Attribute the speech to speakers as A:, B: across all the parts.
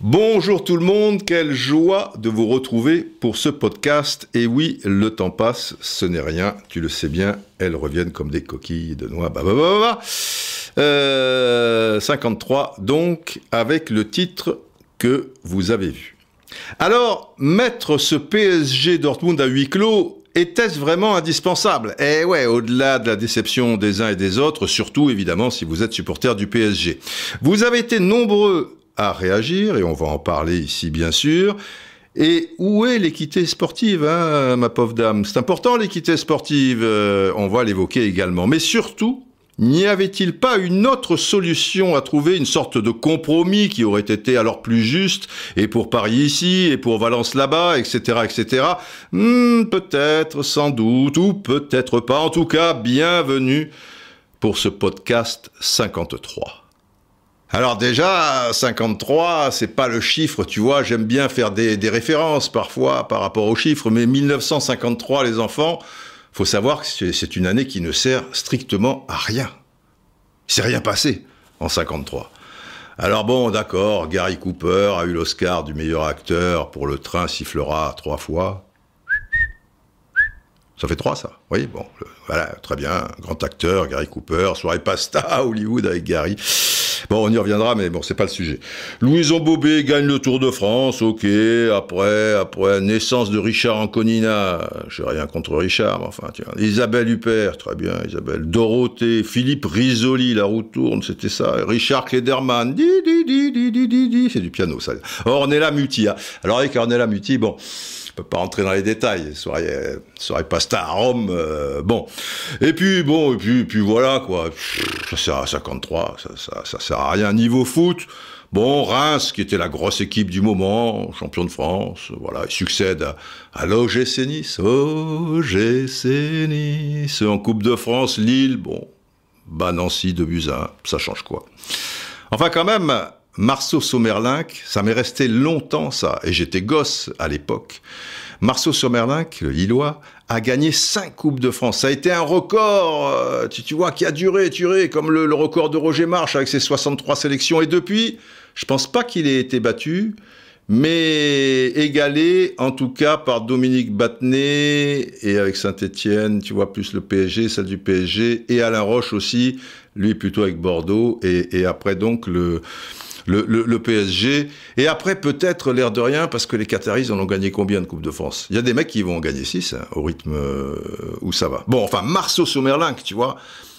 A: Bonjour tout le monde, quelle joie de vous retrouver pour ce podcast. Et oui, le temps passe, ce n'est rien, tu le sais bien, elles reviennent comme des coquilles de noix. 53 bah, bah, bah, euh, donc, avec le titre que vous avez vu. Alors, mettre ce PSG Dortmund à huis clos, était-ce vraiment indispensable Eh ouais, au-delà de la déception des uns et des autres, surtout évidemment si vous êtes supporter du PSG. Vous avez été nombreux à réagir, et on va en parler ici bien sûr. Et où est l'équité sportive, hein, ma pauvre dame C'est important l'équité sportive, euh, on va l'évoquer également. Mais surtout, N'y avait-il pas une autre solution à trouver, une sorte de compromis qui aurait été alors plus juste, et pour Paris ici, et pour Valence là-bas, etc., etc. Hmm, peut-être, sans doute, ou peut-être pas. En tout cas, bienvenue pour ce podcast 53. Alors déjà, 53, c'est pas le chiffre, tu vois, j'aime bien faire des, des références parfois par rapport aux chiffres, mais 1953, les enfants, faut savoir que c'est une année qui ne sert strictement à rien. C'est rien passé en 53. Alors bon, d'accord, Gary Cooper a eu l'Oscar du meilleur acteur pour Le Train sifflera trois fois. Ça fait trois, ça. Oui, bon, voilà, très bien. Grand acteur, Gary Cooper, soirée pasta à Hollywood avec Gary. Bon, on y reviendra, mais bon, c'est pas le sujet. Louison Bobet gagne le Tour de France, ok. Après, après, naissance de Richard Anconina, j'ai rien contre Richard, mais enfin, tiens. Isabelle Huppert, très bien, Isabelle. Dorothée, Philippe Risoli, la roue tourne, c'était ça. Richard Klederman, di, di, di, di, di, di, di. c'est du piano, ça. Ornella Muti, hein. alors avec Ornella Muti, bon peut pas entrer dans les détails. Soirée, pas star à Rome, euh, bon. Et puis, bon, et puis, puis voilà, quoi. Ça sert à 53, ça, ça, ça sert à rien. Niveau foot, Bon, Reims, qui était la grosse équipe du moment, champion de France, voilà, il succède à, à l'OGC Nice. OGC Nice, en Coupe de France, Lille, bon, bah Nancy, de Buzin, ça change quoi. Enfin, quand même, Marceau Sommerlinck, ça m'est resté longtemps ça, et j'étais gosse à l'époque. Marceau Sommerlinck, le Lillois, a gagné 5 Coupes de France. Ça a été un record, euh, tu, vois, qui a duré, duré, comme le, record de Roger Marche avec ses 63 sélections. Et depuis, je pense pas qu'il ait été battu, mais égalé, en tout cas, par Dominique Battenet, et avec Saint-Etienne, tu vois, plus le PSG, celle du PSG, et Alain Roche aussi, lui plutôt avec Bordeaux, et après donc le le, PSG. Et après, peut-être, l'air de rien, parce que les Qataris en ont gagné combien de Coupe de France Il y a des mecs qui vont en gagner 6, hein, au rythme euh, où ça va. Bon, enfin, Marceau Sommerlinck, tu vois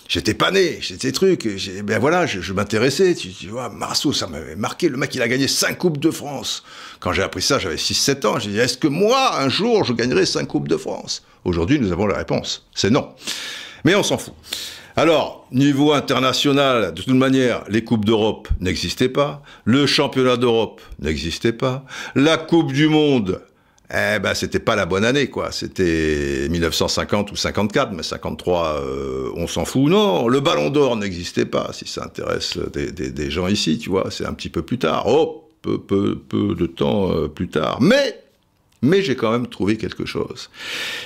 A: j'étais pas né, j'étais truc, ben voilà, je, m'intéressais, tu, tu, vois, Marceau, ça m'avait marqué, le mec, il a gagné 5 Coupes de France. Quand j'ai appris ça, j'avais 6-7 ans, j'ai dit, est-ce que moi, un jour, je gagnerai 5 Coupes de France Aujourd'hui, nous avons la réponse, c'est non. Mais on s'en fout. Alors, niveau international, de toute manière, les Coupes d'Europe n'existaient pas, le Championnat d'Europe n'existait pas, la Coupe du Monde, eh ben, c'était pas la bonne année, quoi. C'était 1950 ou 54, mais 53, euh, on s'en fout. Non, le Ballon d'Or n'existait pas, si ça intéresse des, gens ici, tu vois. C'est un petit peu plus tard. Oh, peu, peu, peu de temps euh, plus tard. Mais mais j'ai quand même trouvé quelque chose.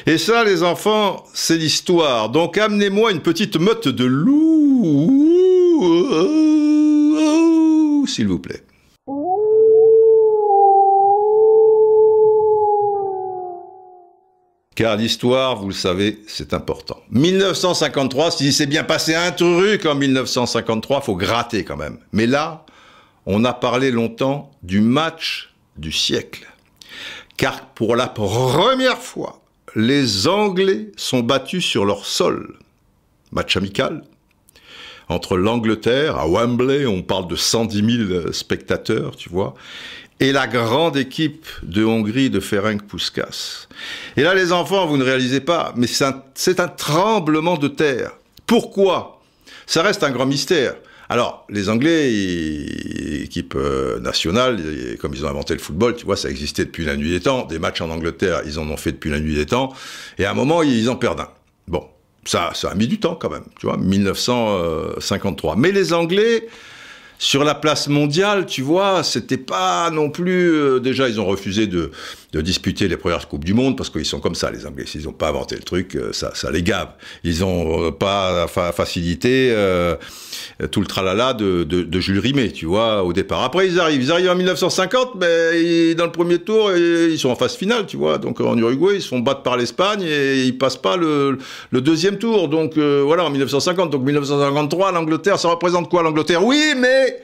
A: Et ça, les enfants, c'est l'histoire. Donc amenez-moi une petite meute de loups, s'il vous plaît. Car l'histoire, vous le savez, c'est important. 1953, si s'est bien passé un truc en 1953, faut gratter quand même. Mais là, on a parlé longtemps du match du siècle car pour la première fois, les Anglais sont battus sur leur sol. Match amical. Entre l'Angleterre, à Wembley, on parle de 110 000 spectateurs, tu vois, et la grande équipe de Hongrie de Ferenc Puskas. Et là, les enfants, vous ne réalisez pas, mais c'est un tremblement de terre. Pourquoi Ça reste un grand mystère. Alors, les Anglais, équipe euh, nationale, comme ils ont inventé le football, tu vois, ça existait depuis la nuit des temps. Des matchs en Angleterre, ils en ont fait depuis la nuit des temps. Et à un moment, ils en perdent un. Bon, ça, ça a mis du temps quand même, tu vois, 1953. Mais les Anglais, sur la place mondiale, tu vois, c'était pas non plus. Euh, déjà, ils ont refusé de de disputer les premières Coupes du Monde, parce qu'ils sont comme ça, les Anglais. Ils n'ont pas inventé le truc, euh, ça, ça les gave. Ils n'ont euh, pas facilité euh, tout le tralala de, de, de, Jules Rimet, tu vois, au départ. Après, ils arrivent. Ils arrivent en 1950, mais dans le premier tour, ils sont en phase finale, tu vois. Donc en Uruguay, ils se font battre par l'Espagne et ils passent pas le, le deuxième tour. Donc voilà, en 1950. Donc 1953, l'Angleterre, ça représente quoi l'Angleterre Oui, mais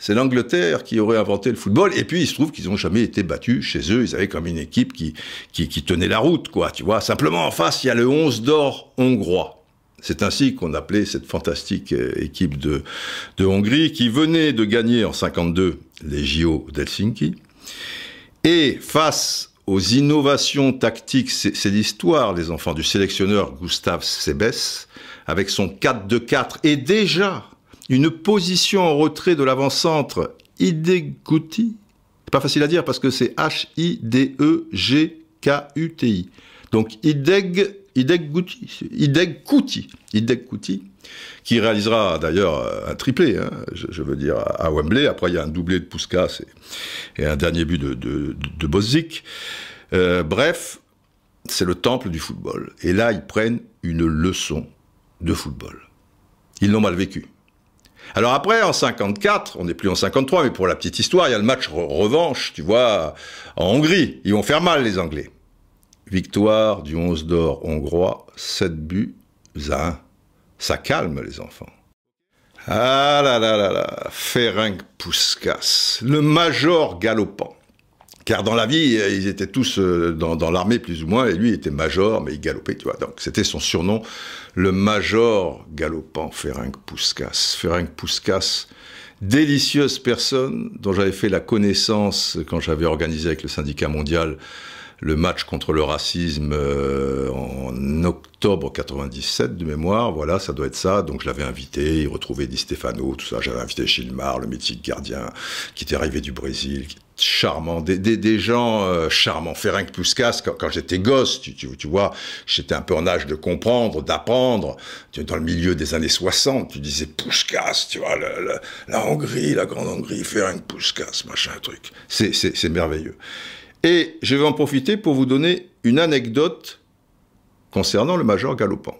A: c'est l'Angleterre qui aurait inventé le football. Et puis, il se trouve qu'ils n'ont jamais été battus chez eux. Ils avaient comme une équipe qui, qui, qui tenait la route, quoi, tu vois. Simplement, en face, il y a le 11 d'or hongrois. C'est ainsi qu'on appelait cette fantastique euh, équipe de, de Hongrie qui venait de gagner en 52 les JO d'Helsinki. Et face aux innovations tactiques, c'est l'histoire, les enfants, du sélectionneur Gustave Sebes, avec son 4-2-4, et déjà une position en retrait de l'avant-centre C'est Pas facile à dire parce que c'est H-I-D-E-G-K-U-T-I. E Donc Hideg, Kuti, qui réalisera d'ailleurs euh, un triplé, hein, je, veux dire, à Wembley. Après, il y a un doublé de Puskas et, un dernier but de, de, Bozic. Euh, bref, c'est le temple du football. Et là, ils prennent une leçon de football. Ils l'ont mal vécu. Alors après, en 54, on n'est plus en 53, mais pour la petite histoire, il y a le match revanche, tu vois, en Hongrie. Ils vont faire mal, les Anglais. Victoire du 11 d'or hongrois, 7 buts à 1. Ça calme, les enfants. Ah là là là là, Ferenc Puskas, le major galopant. Car dans la vie, euh, ils étaient tous euh, dans, l'armée plus ou moins, et lui était major, mais il galopait, tu vois. Donc c'était son surnom, le major galopant Ferenc Puskas. Ferenc Puskas, délicieuse personne dont j'avais fait la connaissance quand j'avais organisé avec le syndicat mondial le match contre le racisme euh, en octobre 97 de mémoire, voilà, ça doit être ça. Donc je l'avais invité, il retrouvait Di Stefano, tout ça. J'avais invité Chilmar, le mythique gardien, qui était arrivé du Brésil, Charmant, des, des, gens euh, charmants. Ferenc Puskas, quand, quand j'étais gosse, tu, vois, j'étais un peu en âge de comprendre, d'apprendre. Dans le milieu des années 60, tu disais Puskas, tu vois, la Hongrie, la Grande Hongrie, Ferenc Puskas, machin, truc. C'est merveilleux. Et je vais en profiter pour vous donner une anecdote concernant le major Galopin.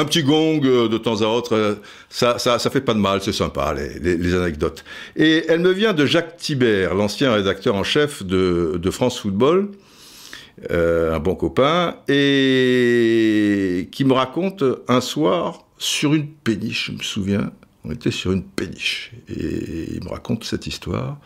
A: Un petit gong euh, de temps à autre, euh, ça, ça, fait pas de mal, c'est sympa, les, anecdotes. Et elle me vient de Jacques Thibert, l'ancien rédacteur en chef de, France Football, euh, un bon copain, et qui me raconte un soir, sur une péniche, je me souviens, on était sur une péniche, et il me raconte cette histoire,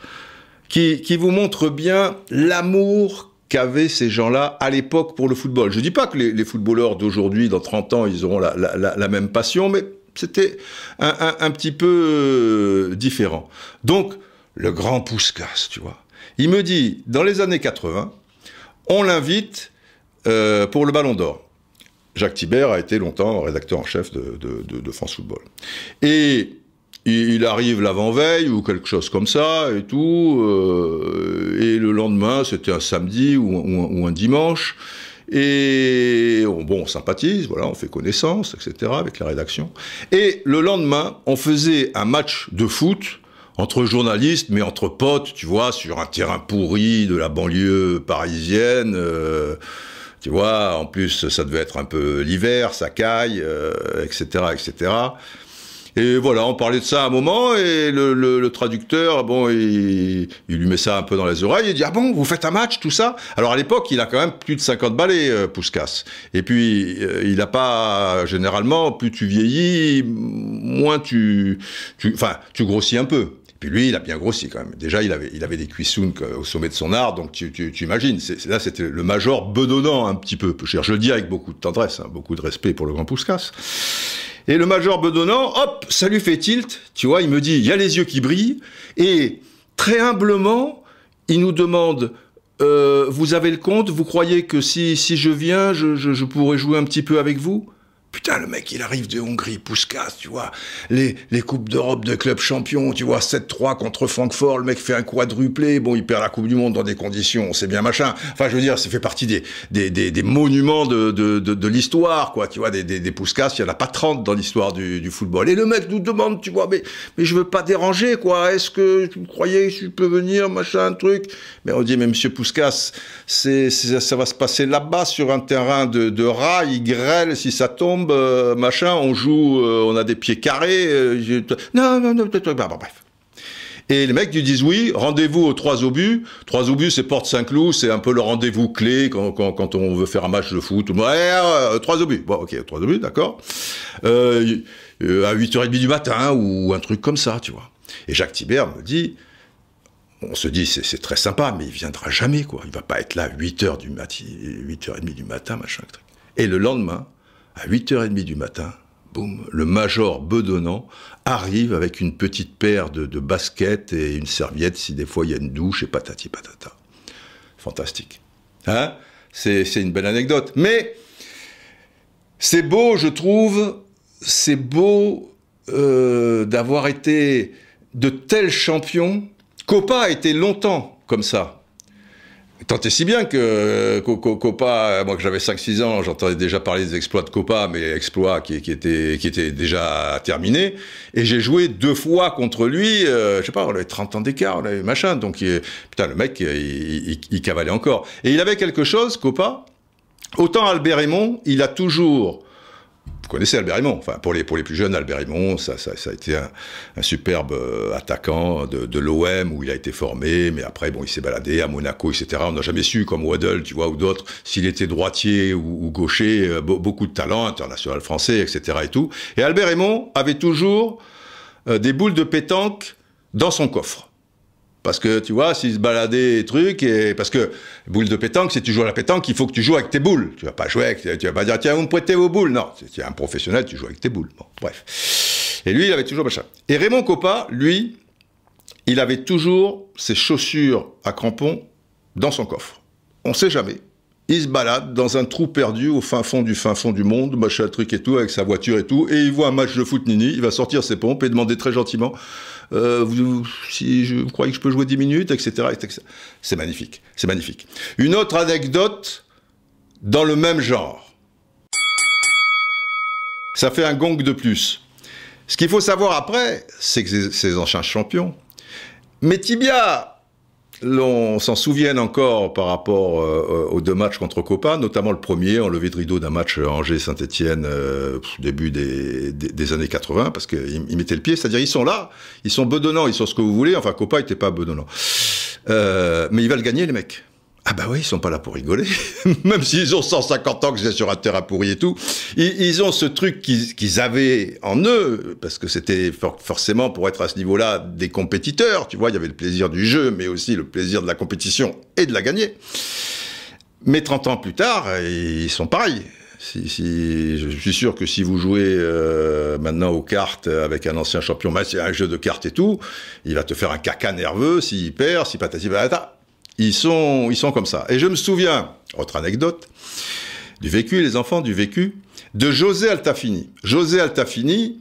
A: qui, qui vous montre bien l'amour qu'avaient ces gens-là à l'époque pour le football. Je ne dis pas que les, footballeurs d'aujourd'hui, dans 30 ans, ils auront la, même passion, mais c'était un, petit peu euh, différent. Donc, le grand Pouscas, tu vois. Il me dit, dans les années 80, on l'invite euh, pour le Ballon d'Or. Jacques Thibert a été longtemps rédacteur en chef de, de France Football. Et il arrive l'avant-veille ou quelque chose comme ça et tout. Euh, et le lendemain, c'était un samedi ou, un dimanche. Et bon, on sympathise, voilà, on fait connaissance, etc. avec la rédaction. Et le lendemain, on faisait un match de foot entre journalistes, mais entre potes, tu vois, sur un terrain pourri de la banlieue parisienne. Euh, tu vois, en plus, ça devait être un peu l'hiver, ça caille, etc., euh, etc. Et voilà, on parlait de ça un moment, et le, le, le traducteur, bon, il, il, lui met ça un peu dans les oreilles, il dit, ah bon, vous faites un match, tout ça Alors à l'époque, il a quand même plus de 50 balais, euh, Et puis, euh, il n'a pas, généralement, plus tu vieillis, moins tu... Enfin, tu, grossis un peu. Et Puis lui, il a bien grossi quand même. Déjà, il avait, il avait des cuissons au sommet de son art, donc tu, tu, imagines. C'est, là, c'était le major bedonnant un petit peu. Je, le dis avec beaucoup de tendresse, hein, beaucoup de respect pour le grand Pouscas. Et le major bedonnant, hop, ça lui fait tilt. Tu vois, il me dit, il y a les yeux qui brillent. Et très humblement, il nous demande, euh, vous avez le compte, vous croyez que si, si je viens, je, je pourrais jouer un petit peu avec vous Putain, le mec, il arrive de Hongrie, Pouskas, tu vois. Les, les Coupes d'Europe de club champion, tu vois, 7-3 contre Francfort, le mec fait un quadruplé, bon, il perd la Coupe du Monde dans des conditions, c'est bien machin. Enfin, je veux dire, ça fait partie des, des, des, monuments de, de, de, l'histoire, quoi, tu vois, des, des, il n'y en a pas 30 dans l'histoire du, du football. Et le mec nous demande, tu vois, mais, mais je veux pas déranger, quoi, est-ce que vous croyez si je peux venir, machin, truc Mais on dit, mais monsieur Pouskas, c'est, ça va se passer là-bas, sur un terrain de, de rats, il grêle si ça tombe, euh, machin, on joue, euh, on a des pieds carrés. Euh, non, non, non, bah, bah, bref. Et les mecs ils disent oui, rendez-vous aux trois obus. Trois obus, c'est Porte Saint-Cloud, c'est un peu le rendez-vous clé quand, on veut faire un match de foot. Ouais, trois obus. Bon, ok, trois obus, d'accord. à 8h30 du matin ou un truc comme ça, tu vois. Et Jacques Thibert me dit, on se dit, c'est très sympa, mais il viendra jamais, quoi. Il va pas être là à 8h du matin, 8h30 du matin, machin, Et le lendemain, à 8h30 du matin, boum, le major bedonnant arrive avec une petite paire de, baskets et une serviette si des fois il y a une douche et patati patata. Fantastique. Hein c'est une belle anecdote. Mais c'est beau, je trouve, c'est beau euh, d'avoir été de tels champions. Copa a été longtemps comme ça. Tant et si bien que, euh, Copa, euh, moi que j'avais 5-6 ans, j'entendais déjà parler des exploits de Copa, mais exploits qui, étaient, déjà terminés. Et j'ai joué deux fois contre lui, euh, je sais pas, on avait 30 ans d'écart, on machin. Donc, putain, le mec, il, cavalait encore. Et il avait quelque chose, Copa. Autant Albert Raymond, il a toujours vous connaissez Albert Raymond. Enfin, pour les, pour les plus jeunes, Albert Raymond, ça, ça, ça, a été un, un superbe euh, attaquant de, de l'OM où il a été formé, mais après, bon, il s'est baladé à Monaco, etc. On n'a jamais su, comme Waddle, tu vois, ou d'autres, s'il était droitier ou, gaucher, euh, beaucoup de talent, international français, etc. et tout. Et Albert Raymond avait toujours euh, des boules de pétanque dans son coffre. Parce que, tu vois, s'ils se baladaient et trucs, et parce que, boule de pétanque, si tu joues à la pétanque, il faut que tu joues avec tes boules. Tu vas pas jouer avec, tu vas pas dire, tiens, vous me prêtez vos boules. Non, tu es un professionnel, tu joues avec tes boules. bref. Et lui, il avait toujours machin. Et Raymond Coppa, lui, il avait toujours ses chaussures à crampons dans son coffre. On sait jamais. Il se balade dans un trou perdu au fin fond du fin fond du monde, machin truc et tout, avec sa voiture et tout, et il voit un match de foot nini, il va sortir ses pompes et demander très gentiment euh, vous, si je, vous que je peux jouer 10 minutes, etc. C'est magnifique, c'est magnifique. Une autre anecdote dans le même genre. Ça fait un gong de plus. Ce qu'il faut savoir après, c'est que ces anciens champions, mais Tibia l'on s'en souvienne encore par rapport euh, aux deux matchs contre Copa, notamment le premier en levée de rideau d'un match euh, Angers-Saint-Etienne au euh, début des, années 80, parce qu'ils ils mettaient le pied, c'est-à-dire ils sont là, ils sont bedonnants, ils sont ce que vous voulez, enfin Copa n'était pas bedonnant. mais il va le gagner les mecs. Ah bah oui, ils sont pas là pour rigoler. Même s'ils ont 150 ans que j'ai sur un terrain pourri et tout, ils, ont ce truc qu'ils avaient en eux, parce que c'était forcément pour être à ce niveau-là des compétiteurs, tu vois, il y avait le plaisir du jeu, mais aussi le plaisir de la compétition et de la gagner. Mais 30 ans plus tard, ils sont pareils. Si, si, je suis sûr que si vous jouez euh, maintenant aux cartes avec un ancien champion, c'est bah, un jeu de cartes et tout, il va te faire un caca nerveux s'il perd, si patati patata. Ils sont, ils sont comme ça. Et je me souviens, autre anecdote, du vécu, les enfants du vécu, de José Altafini. José Altafini,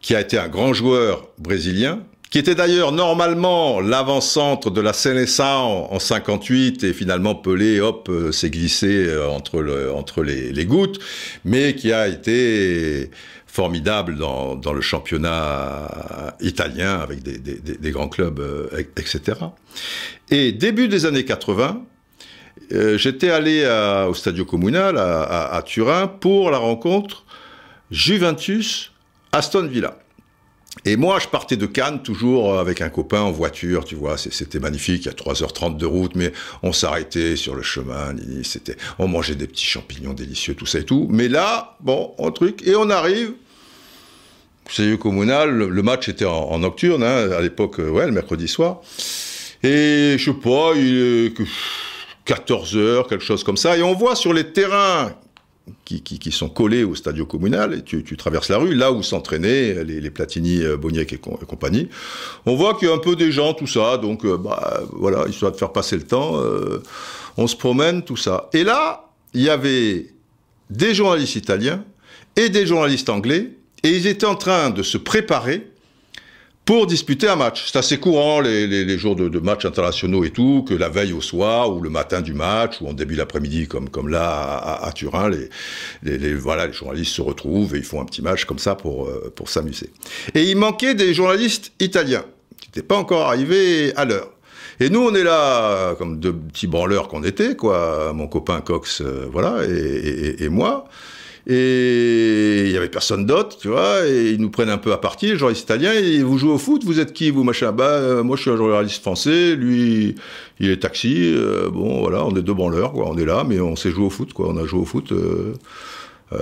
A: qui a été un grand joueur brésilien, qui était d'ailleurs normalement l'avant-centre de la CNSA en 58 et finalement Pelé, hop, euh, s'est glissé euh, entre, les, les, gouttes, mais qui a été formidable dans, le championnat italien avec des, grands clubs, euh, etc. Et début des années 80, euh, j'étais allé au Stadio Comunale à, Turin pour la rencontre Juventus-Aston Villa. Et moi, je partais de Cannes toujours avec un copain en voiture, tu vois, c'était magnifique, il y a 3h30 de route, mais on s'arrêtait sur le chemin, on mangeait des petits champignons délicieux, tout ça et tout. Mais là, bon, un truc, et on arrive communal, le, match était en, nocturne, hein, à l'époque, euh, ouais, le mercredi soir. Et je sais pas, il est 14 heures, quelque chose comme ça. Et on voit sur les terrains qui, qui, qui sont collés au stadio communal, et tu, tu traverses la rue, là où s'entraînaient les, les, Platini, euh, Boniek et, compagnie, on voit qu'il y a un peu des gens, tout ça. Donc, euh, bah, voilà, histoire de faire passer le temps, on se promène, tout ça. Et là, il y avait des journalistes italiens et des journalistes anglais et ils étaient en train de se préparer pour disputer un match. C'est assez courant les, jours de, matchs internationaux et tout, que la veille au soir ou le matin du match ou en début d'après-midi comme, comme là à, Turin, les, les, voilà, les journalistes se retrouvent et ils font un petit match comme ça pour, euh, pour s'amuser. Et il manquait des journalistes italiens qui n'étaient pas encore arrivés à l'heure. Et nous, on est là, comme deux petits branleurs qu'on était, quoi, mon copain Cox, euh, voilà, et, et moi. Et il y avait personne d'autre, tu vois, et ils nous prennent un peu à partie, les journalistes italiens, et vous jouez au foot, vous êtes qui, vous, machin Bah, euh, moi, je suis un journaliste français, lui, il est taxi, euh, bon, voilà, on est deux l'heure, quoi, on est là, mais on sait jouer au foot, quoi, on a joué au foot euh,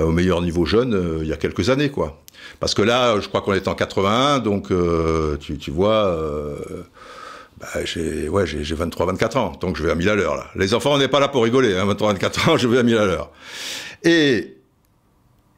A: au meilleur niveau jeune il y a quelques années, quoi. Parce que là, je crois qu'on est en 81, donc tu, tu, vois... Bah, j'ai ouais, j'ai 23 24 ans, donc je vais à 1000 à l'heure là. Les enfants, on n'est pas là pour rigoler, hein, 23 24 ans, je vais à 1000 à l'heure. Et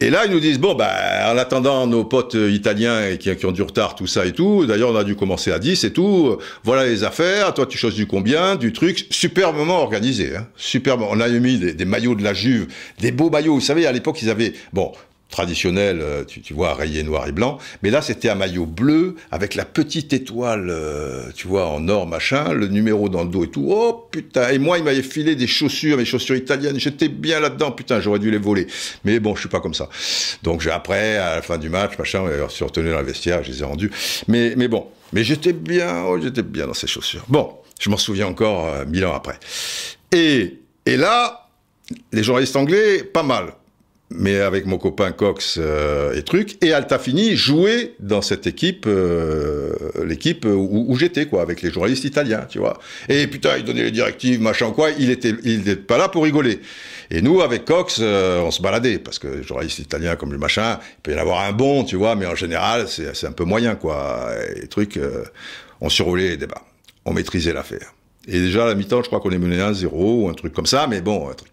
A: et là, ils nous disent, bon, bah, en attendant nos potes euh, italiens qui, qui ont du retard, tout ça et tout, d'ailleurs, on a dû commencer à 10 et tout, euh, voilà les affaires, toi, tu choses du combien, du truc, superbement organisé, hein, superbement. On a mis des, des, maillots de la Juve, des beaux maillots, vous savez, à l'époque, ils avaient, bon, traditionnel, euh, tu, vois, rayé noir et blanc. Mais là, c'était un maillot bleu avec la petite étoile, euh, tu vois, en or, machin, le numéro dans le dos et tout. Oh putain Et moi, il m'avait filé des chaussures, mes chaussures italiennes. J'étais bien là-dedans, putain, j'aurais dû les voler. Mais bon, je suis pas comme ça. Donc après, à la fin du match, machin, je suis retenu dans le vestiaire, je les ai rendus. Mais, mais bon, mais j'étais bien, oh, j'étais bien dans ces chaussures. Bon, je m'en souviens encore euh, mille ans après. Et, et là, les journalistes anglais, pas mal mais avec mon copain Cox euh, et truc. Et Altafini jouait dans cette équipe, euh, l'équipe où, j'étais, quoi, avec les journalistes italiens, tu vois. Et putain, il donnait les directives, machin, quoi. Il était, il était pas là pour rigoler. Et nous, avec Cox, euh, on se baladait, parce que les journalistes italiens, comme le machin, il peut y en avoir un bon, tu vois, mais en général, c'est un peu moyen, quoi. Et truc. trucs, on surroulait les débats. On maîtrisait l'affaire. Et déjà, à la mi-temps, je crois qu'on est mené à zéro... ou un truc comme ça, mais bon, un truc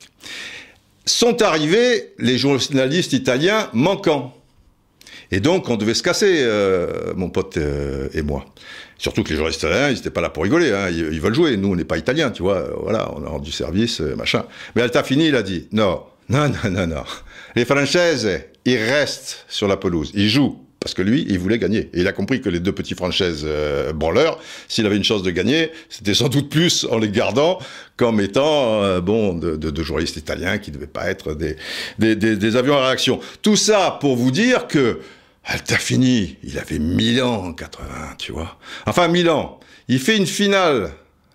A: sont arrivés les journalistes italiens manquants. Et donc, on devait se casser, euh, mon pote euh, et moi. Surtout que les journalistes italiens, ils n'étaient pas là pour rigoler, hein, ils, veulent jouer. Nous, on n'est pas italiens, tu vois, euh, voilà, on a rendu service, machin. Mais fini il a dit, non, non, non, non, non. Les Françaises, ils restent sur la pelouse, ils jouent parce que lui, il voulait gagner. Et il a compris que les deux petits franchises euh, branleurs, s'il avait une chance de gagner, c'était sans doute plus en les gardant qu'en mettant, euh, bon de, de, de, journalistes italiens qui ne devaient pas être des, des, avions à réaction. Tout ça pour vous dire que Altafini, il avait 1000 ans en 80, tu vois. Enfin, 1000 ans. Il fait une finale,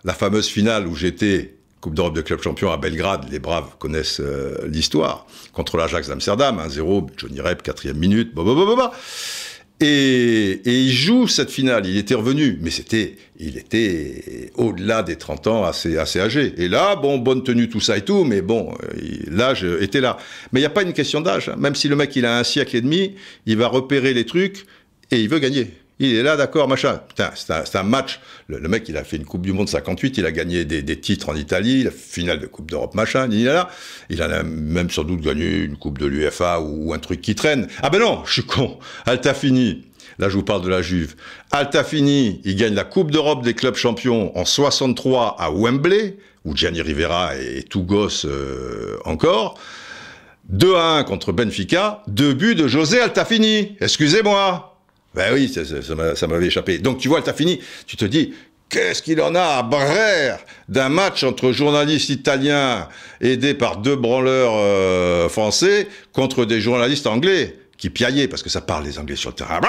A: la fameuse finale où j'étais Coupe d'Europe de club champion à Belgrade, les Braves connaissent euh, l'histoire, contre l'Ajax d'Amsterdam, 1-0, Johnny Rep, quatrième minute, bah, bah, bah, bah, et, et, il joue cette finale, il était revenu, mais c'était, il était au-delà des 30 ans, assez, assez âgé. Et là, bon, bonne tenue, tout ça et tout, mais bon, l'âge était là. Mais il n'y a pas une question d'âge, hein. même si le mec, il a un siècle et demi, il va repérer les trucs et il veut gagner il est là, d'accord, machin. Putain, c'est un, match. Le, mec, il a fait une Coupe du Monde 58, il a gagné des, titres en Italie, la finale de Coupe d'Europe, machin, il est là. Il a même sans doute gagné une Coupe de l'UFA ou un truc qui traîne. Ah ben non, je suis con. Altafini. Là, je vous parle de la Juve. Altafini, il gagne la Coupe d'Europe des clubs champions en 63 à Wembley, où Gianni Rivera est tout gosse euh, encore. 2 1 contre Benfica, deux buts de José Altafini. Excusez-moi. Ben oui, ça, m'avait échappé. Donc tu vois, t'as fini. Tu te dis, qu'est-ce qu'il en a à brère d'un match entre journalistes italiens aidés par deux branleurs euh, français contre des journalistes anglais qui piaillaient, parce que ça parle les anglais sur le terrain.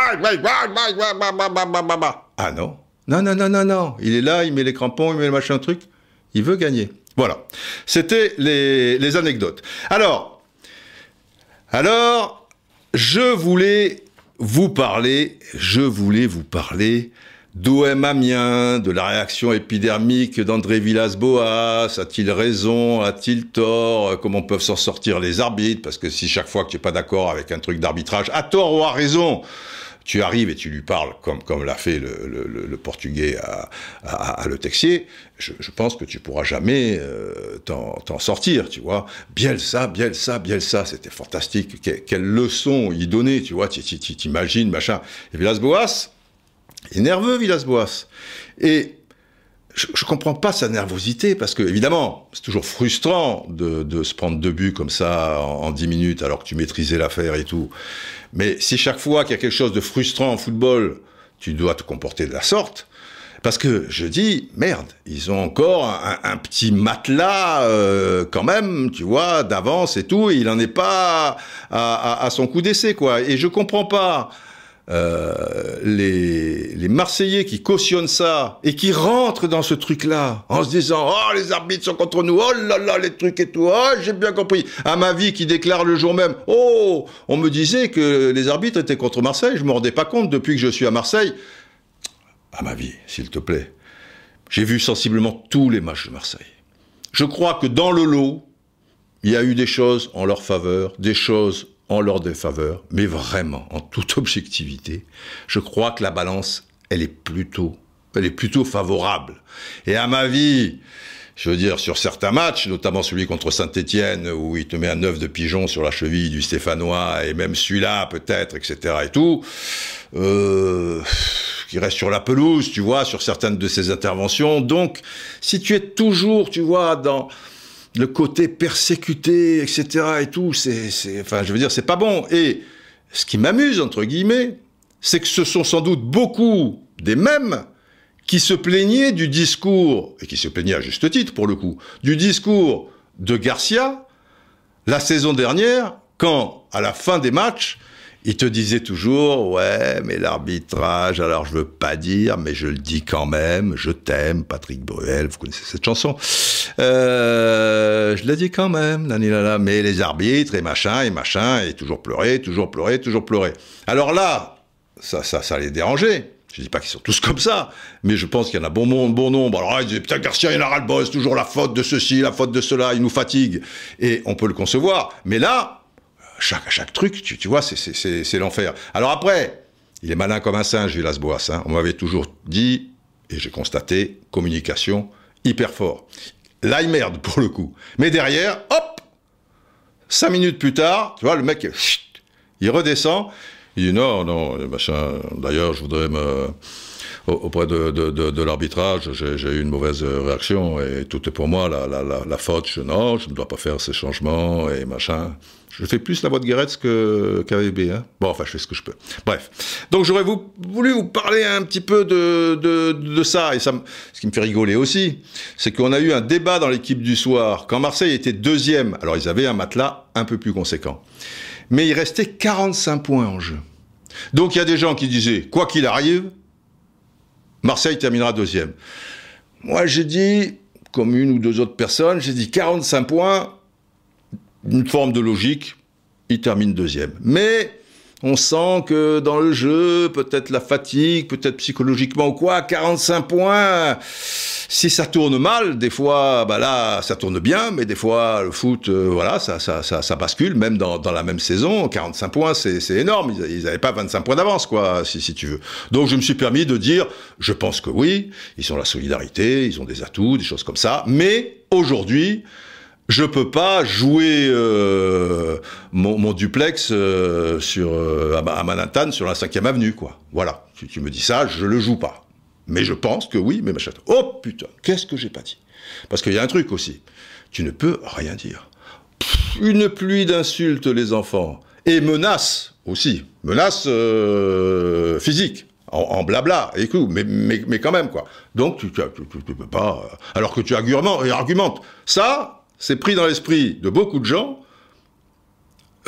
A: Ah non Non, non, non, non, non. Il est là, il met les crampons, il met le machin truc. Il veut gagner. Voilà. C'était les, les anecdotes. Alors, alors, je voulais vous parlez, je voulais vous parler d'OM Amiens, de la réaction épidermique d'André Villas-Boas, a-t-il raison, a-t-il tort, comment peuvent s'en sortir les arbitres, parce que si chaque fois que tu n'es pas d'accord avec un truc d'arbitrage, à tort ou à raison, tu arrives et tu lui parles comme, comme l'a fait le, le, portugais à, à, Le Texier, je, pense que tu pourras jamais euh, t'en sortir, tu vois. Bielsa, Bielsa, Bielsa, c'était fantastique. quelle leçon il donnait, tu vois, t'imagines, machin. Et Villas-Boas, il est nerveux, Villas-Boas. Et je, ne comprends pas sa nervosité parce que évidemment c'est toujours frustrant de, se prendre deux buts comme ça en, dix minutes alors que tu maîtrisais l'affaire et tout. Mais si chaque fois qu'il y a quelque chose de frustrant en football, tu dois te comporter de la sorte. Parce que je dis merde, ils ont encore un, petit matelas euh, quand même, tu vois, d'avance et tout. il en est pas à, à son coup d'essai quoi. Et je comprends pas. Euh, les, Marseillais qui cautionnent ça et qui rentrent dans ce truc-là en se disant Oh, les arbitres sont contre nous, oh là là, les trucs et tout, oh, j'ai bien compris. À ma vie qui déclare le jour même Oh, on me disait que les arbitres étaient contre Marseille, je ne m'en rendais pas compte depuis que je suis à Marseille. À ma vie, s'il te plaît. J'ai vu sensiblement tous les matchs de Marseille. Je crois que dans le lot, il y a eu des choses en leur faveur, des choses en leur faveur, mais vraiment, en toute objectivité, je crois que la balance, elle est plutôt, elle est plutôt favorable. Et à ma vie, je veux dire, sur certains matchs, notamment celui contre Saint-Etienne, où il te met un œuf de pigeon sur la cheville du Stéphanois, et même celui-là, peut-être, etc. et tout, euh, qui reste sur la pelouse, tu vois, sur certaines de ses interventions. Donc, si tu es toujours, tu vois, dans, le côté persécuté, etc. et tout, c'est, enfin, je veux dire, c'est pas bon. Et ce qui m'amuse, entre guillemets, c'est que ce sont sans doute beaucoup des mêmes qui se plaignaient du discours, et qui se plaignaient à juste titre pour le coup, du discours de Garcia la saison dernière, quand, à la fin des matchs, il te disait toujours, ouais, mais l'arbitrage, alors je veux pas dire, mais je le dis quand même, je t'aime, Patrick Bruel, vous connaissez cette chanson. Euh, je le dis quand même, nanilala, mais les arbitres et machin et machin, et toujours pleurer, toujours pleurer, toujours pleurer. Alors là, ça, ça, ça les dérangeait. Je dis pas qu'ils sont tous comme ça, mais je pense qu'il y en a bon, monde, bon nombre. Alors, ils disaient, putain, Garcia, il en a ras le boss, toujours la faute de ceci, la faute de cela, il nous fatigue. Et on peut le concevoir. Mais là, chaque, chaque truc, tu, vois, c'est l'enfer. Alors après, il est malin comme un singe, Villas-Boas. Hein. On m'avait toujours dit, et j'ai constaté, communication hyper fort. Là, il merde, pour le coup. Mais derrière, hop Cinq minutes plus tard, tu vois, le mec, il redescend. Il dit non, non, machin. D'ailleurs, je voudrais me auprès de, de, l'arbitrage, j'ai eu une mauvaise réaction et tout est pour moi la, la, la, faute. Je, non, je ne dois pas faire ces changements et machin. Je fais plus la voix de Guéretz que KVB. Hein. bon, enfin, je fais ce que je peux. Bref. Donc, j'aurais voulu vous parler un petit peu de, de, de ça. Et ça, ce qui me fait rigoler aussi, c'est qu'on a eu un débat dans l'équipe du soir. Quand Marseille était deuxième, alors ils avaient un matelas un peu plus conséquent. Mais il restait 45 points en jeu. Donc, il y a des gens qui disaient, quoi qu'il arrive, Marseille terminera deuxième. Moi, j'ai dit, comme une ou deux autres personnes, j'ai dit 45 points, une forme de logique, il termine deuxième. Mais on sent que dans le jeu, peut-être la fatigue, peut-être psychologiquement ou quoi, 45 points. Si ça tourne mal, des fois, bah là, ça tourne bien, mais des fois, le foot, euh, voilà, ça, ça, ça, bascule, même dans, la même saison. 45 points, c'est énorme. Ils n'avaient pas 25 points d'avance, quoi, si, si tu veux. Donc, je me suis permis de dire, je pense que oui, ils ont la solidarité, ils ont des atouts, des choses comme ça. Mais aujourd'hui, je peux pas jouer euh, mon, duplex euh, sur, euh, à Manhattan sur la 5ème avenue, quoi. Voilà. tu me dis ça, je le joue pas. Mais je pense que oui, mais machin. Oh putain, qu'est-ce que j'ai pas dit Parce qu'il y a un truc aussi. Tu ne peux rien dire. une pluie d'insultes, les enfants. Et menaces aussi. Menaces physiques. En, blabla, écoute, mais, mais, mais, quand même, quoi. Donc, tu ne peux pas... alors que tu argumentes. Ça, c'est pris dans l'esprit de beaucoup de gens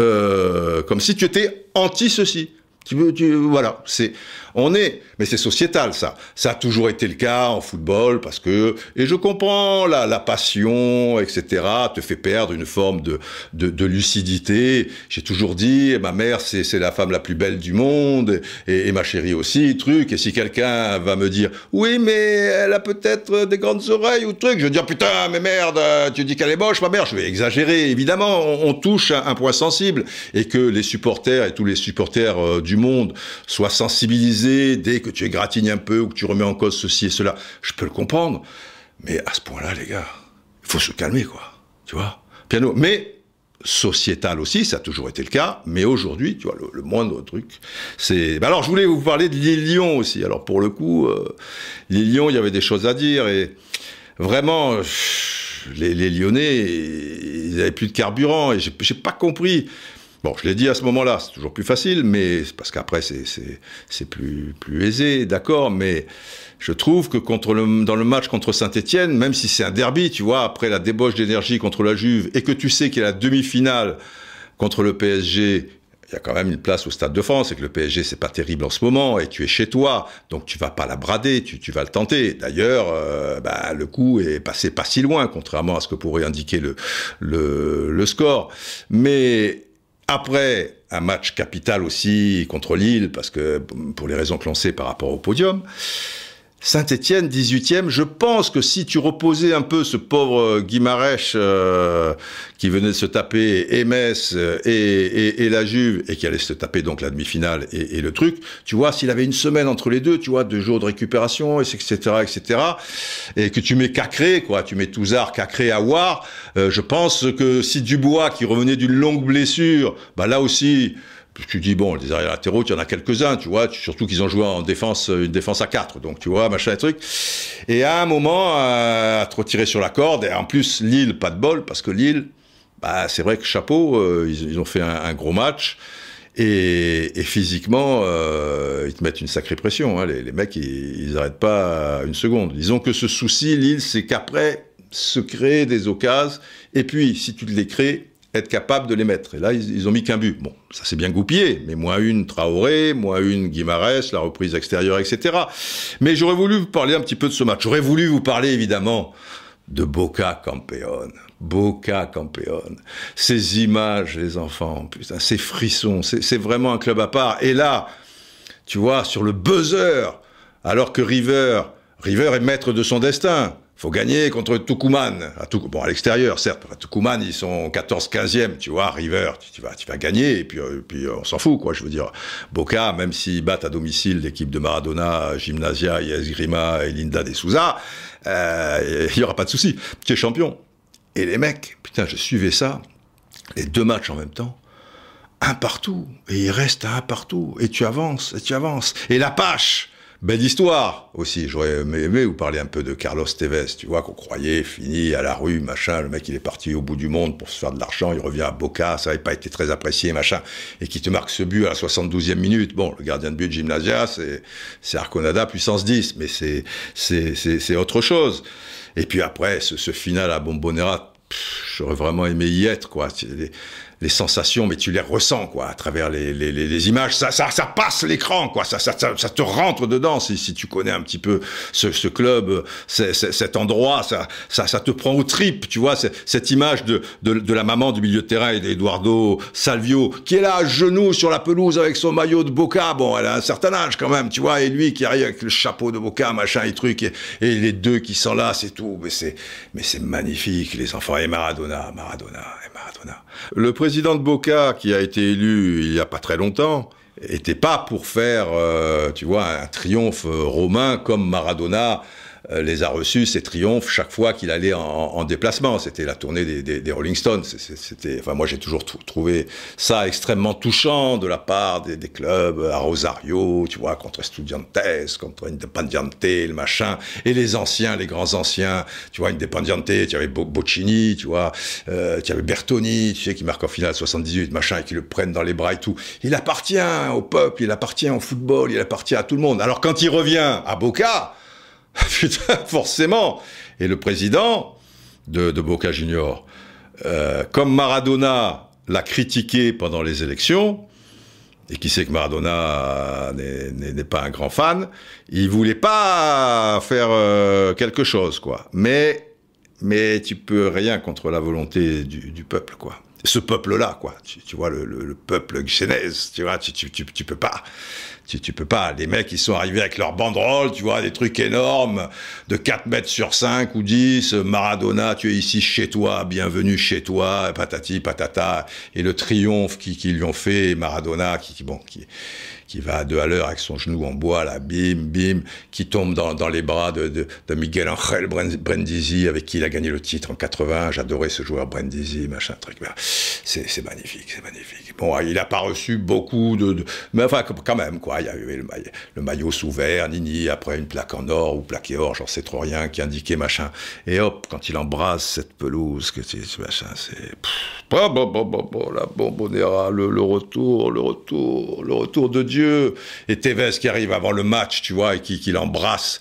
A: euh, comme si tu étais anti ceci. Tu, tu voilà, c'est on est, mais c'est sociétal ça. Ça a toujours été le cas en football parce que, et je comprends, la, passion, etc., te fait perdre une forme de, de, lucidité. J'ai toujours dit, ma mère, c'est la femme la plus belle du monde, et, ma chérie aussi, truc. Et si quelqu'un va me dire, oui, mais elle a peut-être des grandes oreilles ou truc, je vais dire, putain, mais merde, tu dis qu'elle est moche, ma mère, je vais exagérer. Évidemment, on, touche un point sensible, et que les supporters et tous les supporters euh, du monde soient sensibilisés dès que tu égratignes un peu ou que tu remets en cause ceci et cela. Je peux le comprendre. Mais à ce point-là, les gars, il faut se calmer, quoi. Tu vois Piano. Mais sociétal aussi, ça a toujours été le cas, mais aujourd'hui, tu vois, le, moindre truc, c'est... Ben alors, je voulais vous parler de Lyon aussi. Alors, pour le coup, les euh, Lyon, il y avait des choses à dire, et vraiment, les, Lyonnais, ils n'avaient plus de carburant, et j'ai pas compris. Bon, je l'ai dit à ce moment-là, c'est toujours plus facile, mais parce qu'après c'est plus, plus aisé, d'accord, mais je trouve que contre le, dans le match contre Saint-Etienne, même si c'est un derby, tu vois, après la débauche d'énergie contre la Juve, et que tu sais qu'il y a la demi-finale contre le PSG, il y a quand même une place au Stade de France, et que le PSG, c'est pas terrible en ce moment, et tu es chez toi, donc tu vas pas la brader, tu, tu vas le tenter. D'ailleurs, euh, bah, le coup est passé pas si loin, contrairement à ce que pourrait indiquer le, le, le score. Mais après un match capital aussi contre Lille, parce que pour les raisons que l'on sait par rapport au podium, Saint-Étienne, 18e. Je pense que si tu reposais un peu ce pauvre euh, Guimarèche euh, qui venait de se taper euh, et et, la Juve et qui allait se taper donc la demi-finale et, le truc, tu vois, s'il avait une semaine entre les deux, tu vois, deux jours de récupération, etc., etc., et que tu mets Cacré, quoi, tu mets Touzard, Cacré, à euh, je pense que si Dubois, qui revenait d'une longue blessure, bah là aussi, tu dis, bon, les arrières latéraux, tu y en a quelques-uns, tu vois, surtout qu'ils ont joué en défense, une défense à 4, donc tu vois, machin, truc. Et à un moment, euh, à trop tirer sur la corde, et en plus, Lille, pas de bol, parce que Lille, bah, c'est vrai que chapeau, euh, ils, ont fait un, gros match. Et, physiquement, euh, ils te mettent une sacrée pression. Hein, les, mecs, ils arrêtent pas une seconde. Disons que ce souci, Lille, c'est qu'après, se créer des occasions. Et puis, si tu les crées, être capable de les mettre. Et là, ils, ont mis qu'un but. Bon, ça c'est bien goupillé, mais moins une Traoré, moins une Guimarès, la reprise extérieure, etc. Mais j'aurais voulu vous parler un petit peu de ce match. J'aurais voulu vous parler évidemment de Boca Campeón. Boca Campeón. Ces images, les enfants, putain, ces frissons, c'est vraiment un club à part. Et là, tu vois, sur le buzzer, alors que River, River est maître de son destin faut gagner contre Tucumán, à bon à l'extérieur certes, à Tucumán ils sont 14 15e, tu vois, River, tu, vas gagner et puis euh, puis euh, on s'en fout quoi, je veux dire. Boca même s'ils battent à domicile l'équipe de Maradona, Gimnasia, Yesgrima et Linda de Souza, euh, il n'y aura pas de souci, tu es champion. Et les mecs, putain, je suivais ça les deux matchs en même temps un partout, et il reste un partout, et tu avances, et tu avances. Et la pâche Belle histoire aussi. J'aurais aimé vous parler un peu de Carlos Tevez, tu vois, qu'on croyait fini à la rue, machin. Le mec, il est parti au bout du monde pour se faire de l'argent. Il revient à Boca, ça n'avait pas été très apprécié, machin. Et qui te marque ce but à la 72e minute. Bon, le gardien de but de Gymnasia, c'est Arconada puissance 10, mais c'est autre chose. Et puis après, ce, ce final à Bombonera, j'aurais vraiment aimé y être, quoi les sensations, mais tu les ressens, quoi, à travers les, les, les images. Ça, ça, ça passe l'écran, quoi. Ça, ça, ça, te rentre dedans si, si tu connais un petit peu ce, ce club, c'est cet endroit. Ça, ça, ça te prend aux tripes, tu vois. Cette image de, de, la maman du milieu de terrain, d'Eduardo Salvio, qui est là à genoux sur la pelouse avec son maillot de Boca. Bon, elle a un certain âge quand même, tu vois. Et lui qui arrive avec le chapeau de Boca, machin et truc, et, et les deux qui sont là, c'est tout. Mais c'est, mais c'est magnifique, les enfants. Et Maradona, Maradona. Le président de Boca, qui a été élu il n'y a pas très longtemps, était pas pour faire, euh, tu vois, un triomphe euh, romain comme Maradona euh, les a reçus, ses triomphes, chaque fois qu'il allait en, déplacement. C'était la tournée des, des, des Rolling Stones. C'était, enfin, moi, j'ai toujours trouvé ça extrêmement touchant de la part des, clubs euh, à Rosario, tu vois, contre Estudiantes, contre Independiente, le machin, et les anciens, les grands anciens, tu vois, Independiente, tu avais Bocchini, tu vois, euh, tu avais Bertoni, tu sais, qui marque en finale 78, machin, et qui le prennent dans les bras et tout. Il appartient au peuple, il appartient au football, il appartient à tout le monde. Alors quand il revient à Boca, Putain, forcément. Et le président de, Boca Junior, euh, comme Maradona l'a critiqué pendant les élections, et qui sait que Maradona n'est pas un grand fan, il voulait pas faire euh, quelque chose, quoi. Mais, mais tu peux rien contre la volonté du peuple, quoi ce peuple-là, quoi. Tu, vois, le, peuple gchénèse, tu vois, tu, tu, tu, peux pas. Tu, tu peux pas. Les mecs, ils sont arrivés avec leurs banderoles, tu vois, des trucs énormes, de 4 mètres sur 5 ou 10, euh, Maradona, tu es ici chez toi, bienvenue chez toi, patati, patata, et le triomphe qu'ils qui lui ont fait, Maradona, qui, qui bon, qui, qui va à deux à l'heure avec son genou en bois, là, bim, bim, qui tombe dans, les bras de, Miguel Angel Brendisi, avec qui il a gagné le titre en 80. J'adorais ce joueur Brendisi, machin, truc. C'est magnifique, c'est magnifique. Bon, il n'a pas reçu beaucoup de, Mais enfin, quand même, quoi. Il y avait le, maillot, le maillot sous verre, Nini, après une plaque en or ou plaqué or, j'en sais trop rien, qui indiquait machin. Et hop, quand il embrasse cette pelouse, que c'est ce machin, c'est. Bon, bah, bah, bah, la bombonera, le, le, retour, le retour, le retour de Dieu. Et Tevez qui arrive avant le match, tu vois, et qui, qui l'embrasse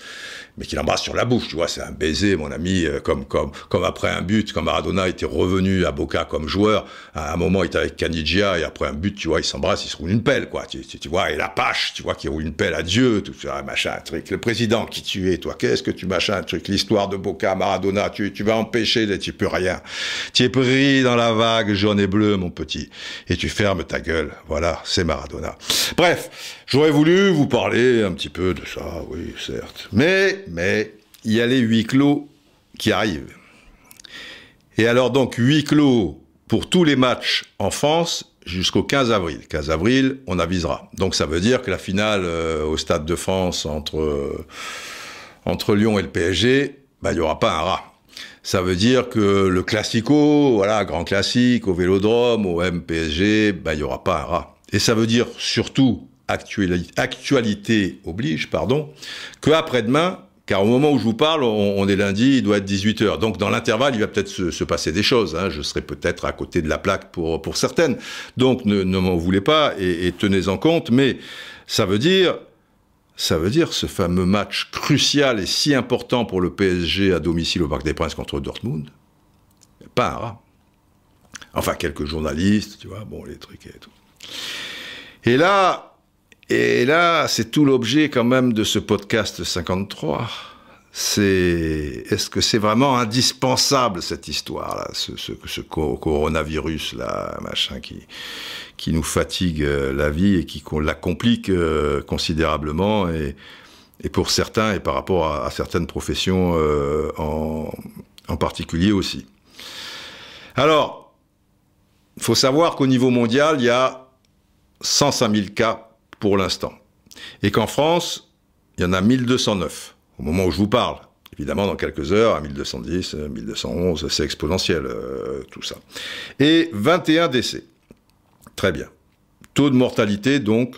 A: mais qu'il embrasse sur la bouche, tu vois, c'est un baiser, mon ami, euh, comme, comme, comme après un but, quand Maradona était revenu à Boca comme joueur, à un moment, il était avec Canigia, et après un but, tu vois, il s'embrasse, il se roule une pelle, quoi, tu, tu, vois, et la pache, tu vois, qui roule une pelle à Dieu, tout ça, machin, truc, le président, qui tu es, toi, qu'est-ce que tu machin, truc, l'histoire de Boca, Maradona, tu, tu vas empêcher, tu peux rien, tu es pris dans la vague jaune et bleue, mon petit, et tu fermes ta gueule, voilà, c'est Maradona. Bref, J'aurais voulu vous parler un petit peu de ça, oui, certes. Mais, mais, il y a les huis clos qui arrivent. Et alors donc, huis clos pour tous les matchs en France jusqu'au 15 avril. 15 avril, on avisera. Donc ça veut dire que la finale euh, au Stade de France entre, euh, entre Lyon et le PSG, bah, il y n'y aura pas un rat. Ça veut dire que le classico, voilà, grand classique, au Vélodrome, au MPSG, bah, il y n'y aura pas un rat. Et ça veut dire surtout actualité oblige, pardon, que après-demain, car au moment où je vous parle, on, est lundi, il doit être 18h. Donc dans l'intervalle, il va peut-être se, passer des choses. Hein. Je serai peut-être à côté de la plaque pour, pour certaines. Donc ne, m'en voulez pas et, tenez-en compte. Mais ça veut dire, ça veut dire ce fameux match crucial et si important pour le PSG à domicile au Parc des Princes contre Dortmund, pas un rat. Enfin, quelques journalistes, tu vois, bon, les trucs et tout. Et là, et là, c'est tout l'objet quand même de ce podcast 53. C'est est-ce que c'est vraiment indispensable cette histoire là, ce, ce coronavirus là, machin qui qui nous fatigue euh, la vie et qui la complique euh, considérablement et, et pour certains et par rapport à, certaines professions euh, en, en particulier aussi. Alors, faut savoir qu'au niveau mondial, il y a 105 000 cas pour l'instant. Et qu'en France, il y en a 1209 au moment où je vous parle. Évidemment, dans quelques heures, à 1210, 1211, euh, c'est exponentiel, euh, tout ça. Et 21 décès. Très bien. Taux de mortalité, donc,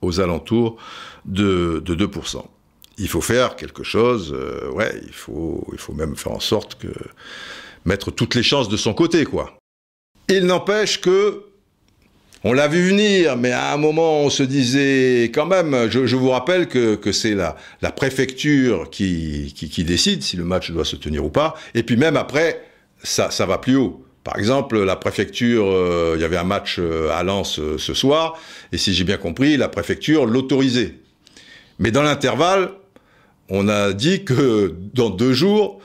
A: aux alentours de, 2%. Il faut faire quelque chose, euh, ouais, il faut, il faut même faire en sorte que mettre toutes les chances de son côté, quoi. Il n'empêche que on l'a vu venir, mais à un moment, on se disait quand même, je, vous rappelle que, c'est la, préfecture qui, décide si le match doit se tenir ou pas, et puis même après, ça, va plus haut. Par exemple, la préfecture, euh, il y avait un match euh, à Lens euh, ce soir, et si j'ai bien compris, la préfecture l'autorisait. Mais dans l'intervalle, on a dit que dans deux jours,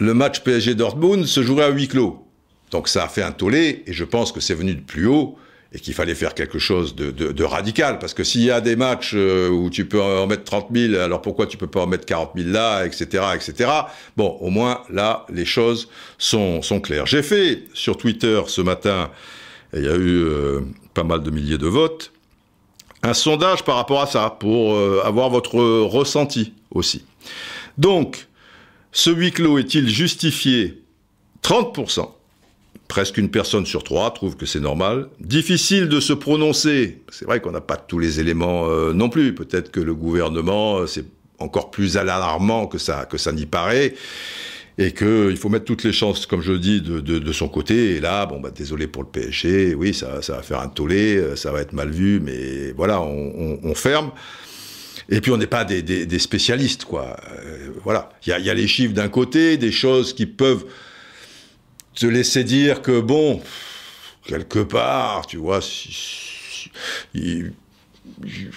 A: le match PSG-Dortmund se jouerait à huis clos. Donc ça a fait un tollé, et je pense que c'est venu de plus haut, et qu'il fallait faire quelque chose de, radical. Parce que s'il y a des matchs euh, où tu peux en mettre 30 000, alors pourquoi tu peux pas en mettre 40 000 là, etc., etc. Bon, au moins là, les choses sont, sont claires. J'ai fait sur Twitter ce matin, il y a eu euh, pas mal de milliers de votes, un sondage par rapport à ça pour euh, avoir votre ressenti aussi. Donc, ce huis clos est-il justifié 30 presque une personne sur trois trouve que c'est normal. Difficile de se prononcer. C'est vrai qu'on n'a pas tous les éléments euh, non plus. Peut-être que le gouvernement, euh, c'est encore plus alarmant que ça, que ça n'y paraît. Et qu'il faut mettre toutes les chances, comme je le dis, de, de, son côté. Et là, bon, bah, désolé pour le PSG, oui, ça, ça, va faire un tollé, euh, ça va être mal vu, mais voilà, on, ferme. Et puis on n'est pas des, des, spécialistes, quoi. voilà. Il y a, y a les chiffres d'un côté, des choses qui peuvent te laisser dire que bon, quelque part, tu vois, si, si,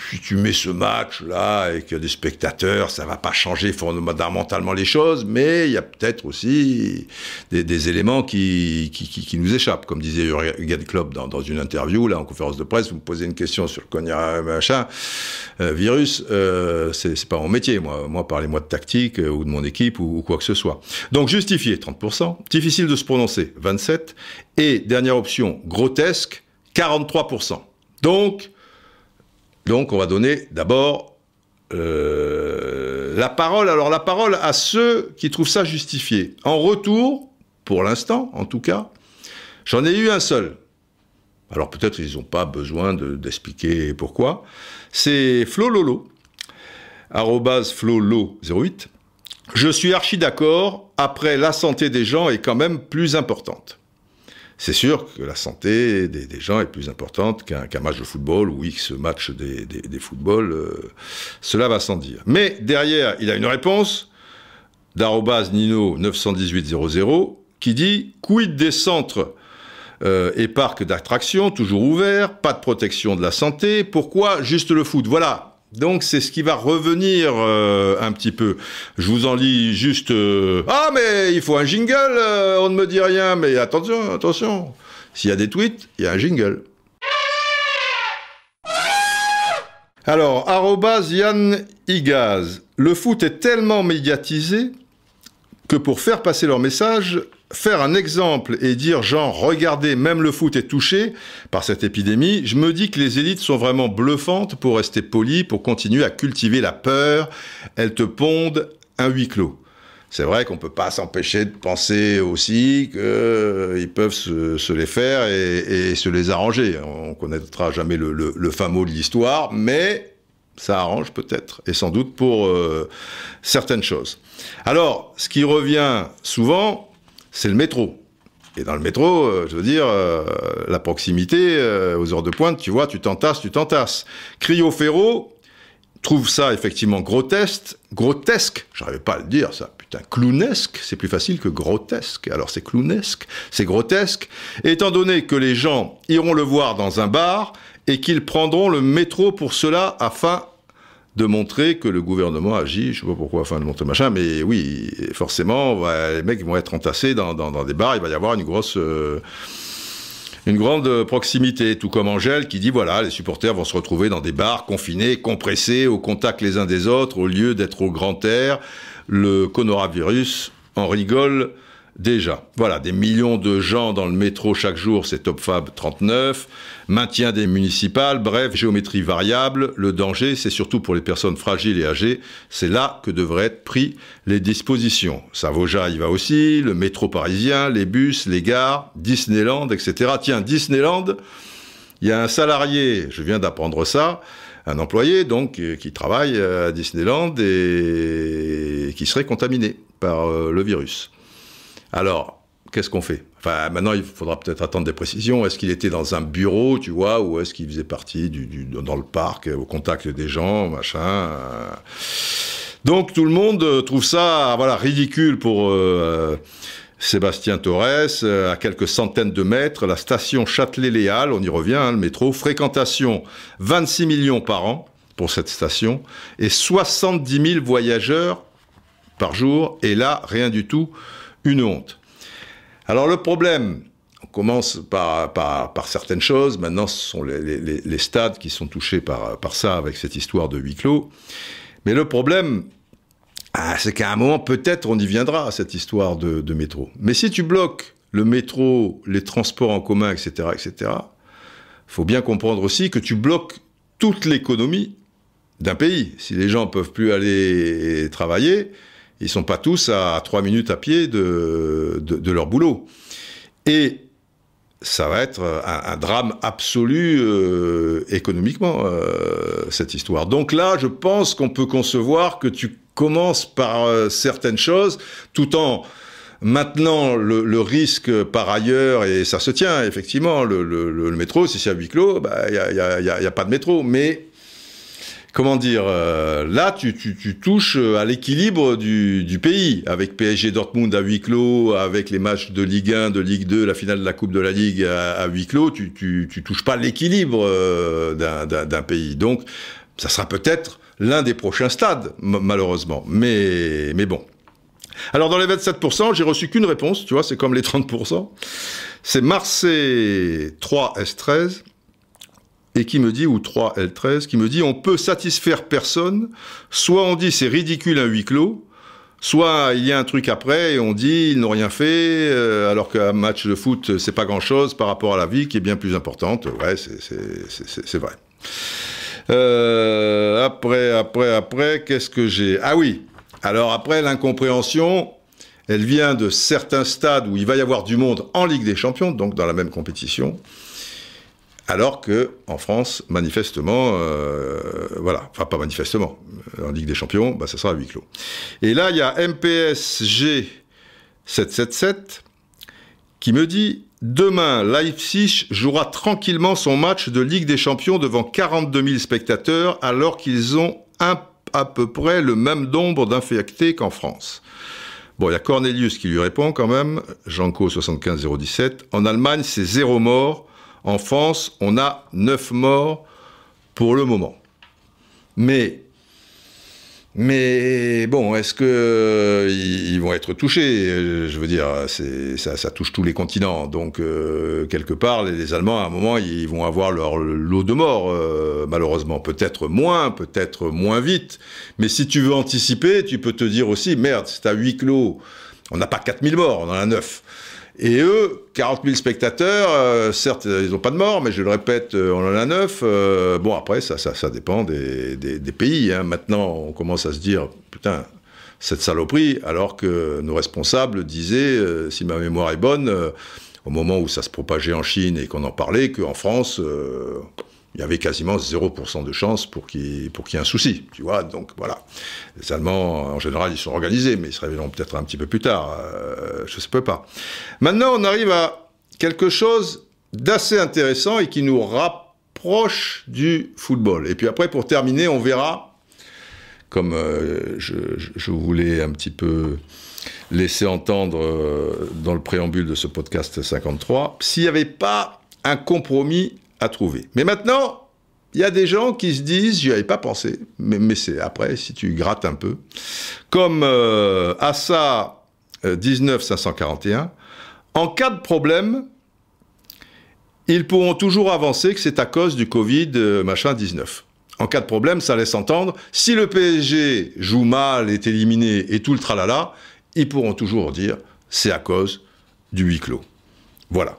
A: si tu mets ce match-là et qu'il y a des spectateurs, ça va pas changer fondamentalement les choses, mais il y a peut-être aussi des, éléments qui, qui, nous échappent. Comme disait Jürgen Klopp dans, dans, une interview, là, en conférence de presse, vous me posez une question sur le cognac machin, euh, virus, euh, c'est pas mon métier, moi. Moi, parlez-moi de tactique euh, ou de mon équipe ou, quoi que ce soit. Donc, justifié, 30%. Difficile de se prononcer, 27%. Et dernière option, grotesque, 43%. Donc, donc on va donner d'abord euh, la parole, alors la parole à ceux qui trouvent ça justifié. En retour, pour l'instant en tout cas, j'en ai eu un seul. Alors peut-être ils n'ont pas besoin d'expliquer pourquoi. C'est Flololo, flolo08. Je suis archi d'accord, après la santé des gens est quand même plus importante. C'est sûr que la santé des, gens est plus importante qu'un match de football ou X match des, football. footballs. Euh, cela va sans dire. Mais derrière, il a une réponse d'arrobase Nino 91800 qui dit quid des centres euh, et parcs d'attractions toujours ouverts, pas de protection de la santé, pourquoi juste le foot Voilà donc c'est ce qui va revenir euh, un petit peu. Je vous en lis juste... Euh, ah mais il faut un jingle, euh, on ne me dit rien, mais attention, attention. S'il y a des tweets, il y a un jingle. Alors, arrobas Yann Igaz. Le foot est tellement médiatisé que pour faire passer leur message, faire un exemple et dire genre regardez, même le foot est touché par cette épidémie, je me dis que les élites sont vraiment bluffantes pour rester polies, pour continuer à cultiver la peur, elles te pondent un huis clos. C'est vrai qu'on ne peut pas s'empêcher de penser aussi qu'ils peuvent se, les faire et, se les arranger. On connaîtra jamais le, le, le fin mot de l'histoire, mais ça arrange peut-être, et sans doute pour euh, certaines choses. Alors, ce qui revient souvent, c'est le métro. Et dans le métro, euh, je veux dire, euh, la proximité, aux heures de pointe, tu vois, tu t'entasses, tu t'entasses. Ferro trouve ça effectivement grotesque, grotesque, j'arrivais pas à le dire ça, putain, clownesque, c'est plus facile que grotesque, alors c'est clownesque, c'est grotesque, étant donné que les gens iront le voir dans un bar, et qu'ils prendront le métro pour cela afin de montrer que le gouvernement agit, je ne sais pas pourquoi, afin de montrer machin, mais oui, forcément, les mecs vont être entassés dans, des bars, il va y avoir une grosse... Euh, une grande proximité, tout comme Angèle qui dit, voilà, les supporters vont se retrouver dans des bars confinés, compressés, au contact les uns des autres, au lieu d'être au grand air. Le coronavirus en rigole Déjà, voilà, des millions de gens dans le métro chaque jour, c'est Top Fab 39, maintien des municipales, bref, géométrie variable, le danger, c'est surtout pour les personnes fragiles et âgées, c'est là que devraient être pris les dispositions. Savoja y va aussi, le métro parisien, les bus, les gares, Disneyland, etc. Tiens, Disneyland, il y a un salarié, je viens d'apprendre ça, un employé donc euh, qui travaille à Disneyland et qui serait contaminé par euh, le virus. Alors, qu'est-ce qu'on fait Enfin, maintenant, il faudra peut-être attendre des précisions. Est-ce qu'il était dans un bureau, tu vois, ou est-ce qu'il faisait partie du, dans le parc, euh, au contact des gens, machin euh. Donc, tout le monde euh, trouve ça, voilà, ridicule pour... Sébastien Torres, à quelques centaines de mètres, la station Châtelet-Léal, on y revient, hein, le métro, fréquentation 26 millions par an pour cette station, et 70 000 voyageurs par jour, et là, rien du tout une honte. Alors le problème, on commence par, certaines choses, maintenant ce sont les, stades qui sont touchés par, ça avec cette histoire de huis clos, mais le problème, ah, c'est qu'à un moment peut-être on y viendra cette histoire de, métro. Mais si tu bloques le métro, les transports en commun, etc., etc., faut bien comprendre aussi que tu bloques toute l'économie d'un pays. Si les gens peuvent plus aller travailler, ils sont pas tous à trois minutes à pied de, de, leur boulot. Et ça va être un, drame absolu euh, économiquement, euh, cette histoire. Donc là, je pense qu'on peut concevoir que tu commences par euh, certaines choses, tout en maintenant le, risque par ailleurs, et ça se tient effectivement, le, métro, si c'est à huis clos, bah, il n'y y a, pas de métro. Mais comment dire, euh, là, tu, touches euh, à l'équilibre du, pays, avec PSG Dortmund à huis clos, avec les matchs de Ligue 1, de Ligue 2, la finale de la Coupe de la Ligue à, huis clos, tu, tu, touches pas l'équilibre euh, d'un pays. Donc, ça sera peut-être l'un des prochains stades, malheureusement. Mais, mais bon. Alors, dans les 27%, j'ai reçu qu'une réponse, tu vois, c'est comme les 30%. C'est Marseille 3 S13 et qui me dit, ou 3L13, qui me dit, on peut satisfaire personne, soit on dit c'est ridicule un huis clos, soit il y a un truc après et on dit ils n'ont rien fait, euh, alors qu'un match de foot, c'est pas grand-chose par rapport à la vie qui est bien plus importante. Ouais, c'est vrai. Euh, après, après, après, qu'est-ce que j'ai Ah oui, alors après, l'incompréhension, elle vient de certains stades où il va y avoir du monde en Ligue des Champions, donc dans la même compétition. Alors que en France, manifestement, euh, voilà, enfin pas manifestement, en Ligue des Champions, bah, ça sera à huis clos. Et là, il y a MPSG 777 qui me dit Demain, Leipzig jouera tranquillement son match de Ligue des Champions devant 42 000 spectateurs, alors qu'ils ont à peu près le même nombre d'infectés qu'en France. Bon, il y a Cornelius qui lui répond quand même, Janko 75017. En Allemagne, c'est zéro mort. En France, on a 9 morts pour le moment. Mais, mais bon, est-ce qu'ils euh, ils vont être touchés Je veux dire, ça, ça, touche tous les continents. Donc, euh, quelque part, les, Allemands, à un moment, ils vont avoir leur lot de morts, euh, malheureusement. Peut-être moins, peut-être moins vite. Mais si tu veux anticiper, tu peux te dire aussi, merde, c'est à 8 clos. On n'a pas 4000 morts, on en a 9. Et eux, 40 000 spectateurs, euh, certes, ils n'ont pas de mort, mais je le répète, euh, on en a neuf. Euh, bon, après, ça, ça, ça dépend des, pays. Hein. Maintenant, on commence à se dire, putain, cette saloperie, alors que nos responsables disaient, si ma mémoire est bonne, au moment où ça se propageait en Chine et qu'on en parlait, qu'en France, il y avait quasiment 0% de chance pour qu'il pour qu'il y ait un souci, tu vois. Donc voilà. Les Allemands, en général, ils sont organisés, mais ils se réveilleront peut-être un petit peu plus tard. Euh, je ne sais pas. Maintenant, on arrive à quelque chose d'assez intéressant et qui nous rapproche du football. Et puis après, pour terminer, on verra, comme euh, je, voulais un petit peu laisser entendre euh, dans le préambule de ce podcast 53, s'il n'y avait pas un compromis trouver. Mais maintenant, il y a des gens qui se disent, j'y avais pas pensé, mais, c'est après, si tu grattes un peu, comme à euh, Assa 19541, euh, en cas de problème, ils pourront toujours avancer que c'est à cause du Covid euh, machin 19. En cas de problème, ça laisse entendre, si le PSG joue mal, est éliminé et tout le tralala, ils pourront toujours dire, c'est à cause du huis clos. Voilà.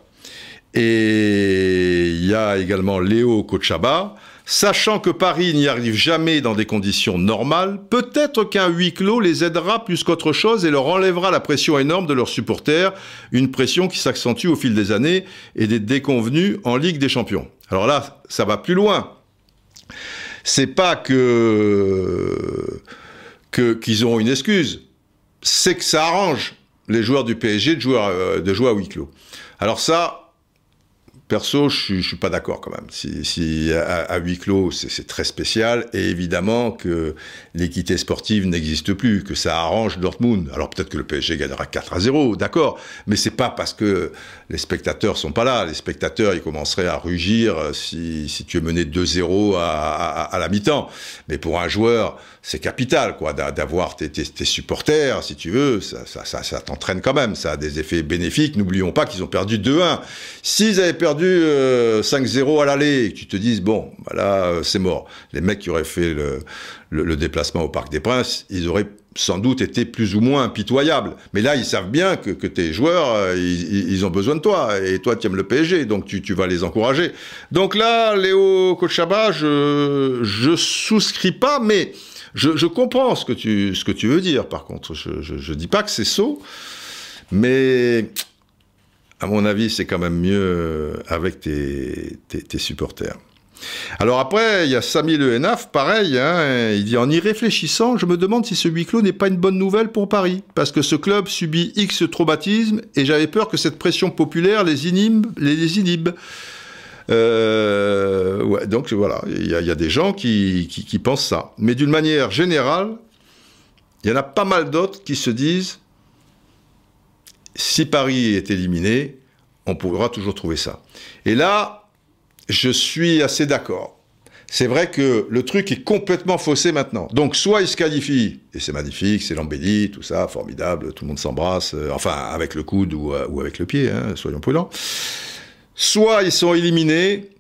A: Et il y a également Léo Kochaba. Sachant que Paris n'y arrive jamais dans des conditions normales, peut-être qu'un huis clos les aidera plus qu'autre chose et leur enlèvera la pression énorme de leurs supporters, une pression qui s'accentue au fil des années et des déconvenues en Ligue des Champions. Alors là, ça va plus loin. C'est pas que qu'ils auront une excuse, c'est que ça arrange les joueurs du PSG de jouer, euh, de jouer à huis clos. Alors ça, Perso, je ne suis pas d'accord quand même. Si, à, huis clos, c'est très spécial. Et évidemment que l'équité sportive n'existe plus, que ça arrange Dortmund. Alors peut-être que le PSG gagnera 4 à 0, d'accord. Mais c'est pas parce que les spectateurs sont pas là. Les spectateurs, ils commenceraient à rugir euh, si, si tu es mené 2-0 à, à, la mi-temps. Mais pour un joueur, c'est capital, quoi, d'avoir tes, tes, supporters, si tu veux. Ça, ça, ça, t'entraîne quand même. Ça a des effets bénéfiques. N'oublions pas qu'ils ont perdu 2-1. S'ils avaient perdu 5-0 euh, à l'aller, tu te dises, bon, bah là, euh, c'est mort. Les mecs qui auraient fait le, le déplacement au Parc des Princes, ils auraient sans doute étaient plus ou moins pitoyable Mais là, ils savent bien que, tes joueurs, euh, ils, ont besoin de toi. Et toi, tu aimes le PSG, donc tu, vas les encourager. Donc là, Léo Kochaba, je, souscris pas, mais je, comprends ce que, tu, ce que tu veux dire, par contre. Je, ne dis pas que c'est sot, mais à mon avis, c'est quand même mieux euh, avec tes supporters. Alors après, il y a Samy Le Henaf, pareil, hein, il dit « En y réfléchissant, je me demande si ce huis clos n'est pas une bonne nouvelle pour Paris, parce que ce club subit X traumatismes et j'avais peur que cette pression populaire les inhibe. Les, euh, donc voilà, il y, a des gens qui, qui pensent ça. Mais d'une manière générale, il y en a pas mal d'autres qui se disent « Si Paris est éliminé, on pourra toujours trouver ça. » Et là, je suis assez d'accord. C'est vrai que le truc est complètement faussé maintenant. Donc soit ils se qualifient, et c'est magnifique, c'est l'embellie, tout ça, formidable, tout le monde s'embrasse, euh, enfin avec le coude ou, euh, avec le pied, hein, soyons prudents. Soit ils sont éliminés,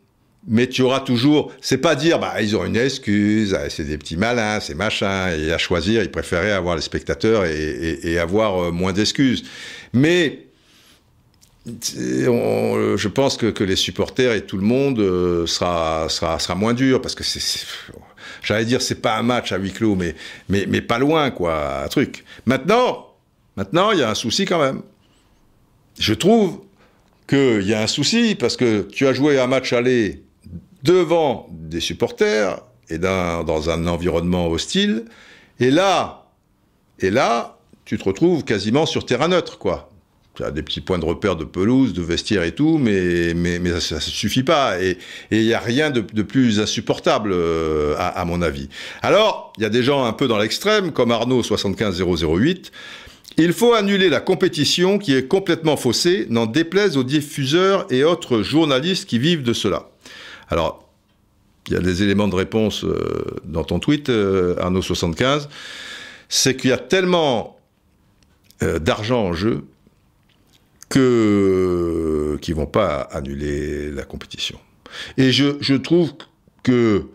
A: mais tu auras toujours, c'est pas dire, bah, ils ont une excuse, ah, c'est des petits malins, c'est machin, et à choisir, ils préféraient avoir les spectateurs et, et avoir euh, moins d'excuses. Mais je pense que, les supporters et tout le monde euh, sera, sera, moins dur parce que c'est. J'allais dire, c'est pas un match à huis clos, mais, mais, mais pas loin, quoi, un truc. Maintenant, maintenant, il y a un souci quand même. Je trouve qu'il y a un souci parce que tu as joué un match aller devant des supporters et dans un environnement hostile, et là, et là, tu te retrouves quasiment sur terrain neutre, quoi a des petits points de repère de pelouse, de vestiaire et tout, mais, mais, ça ne suffit pas. Et il n'y a rien de, plus insupportable, euh, à, mon avis. Alors, il y a des gens un peu dans l'extrême, comme Arnaud 75008. Il faut annuler la compétition qui est complètement faussée, n'en déplaise aux diffuseurs et autres journalistes qui vivent de cela. Alors, il y a des éléments de réponse euh, dans ton tweet, euh, Arnaud 75. C'est qu'il y a tellement d'argent en jeu que qui vont pas annuler la compétition. Et je, trouve que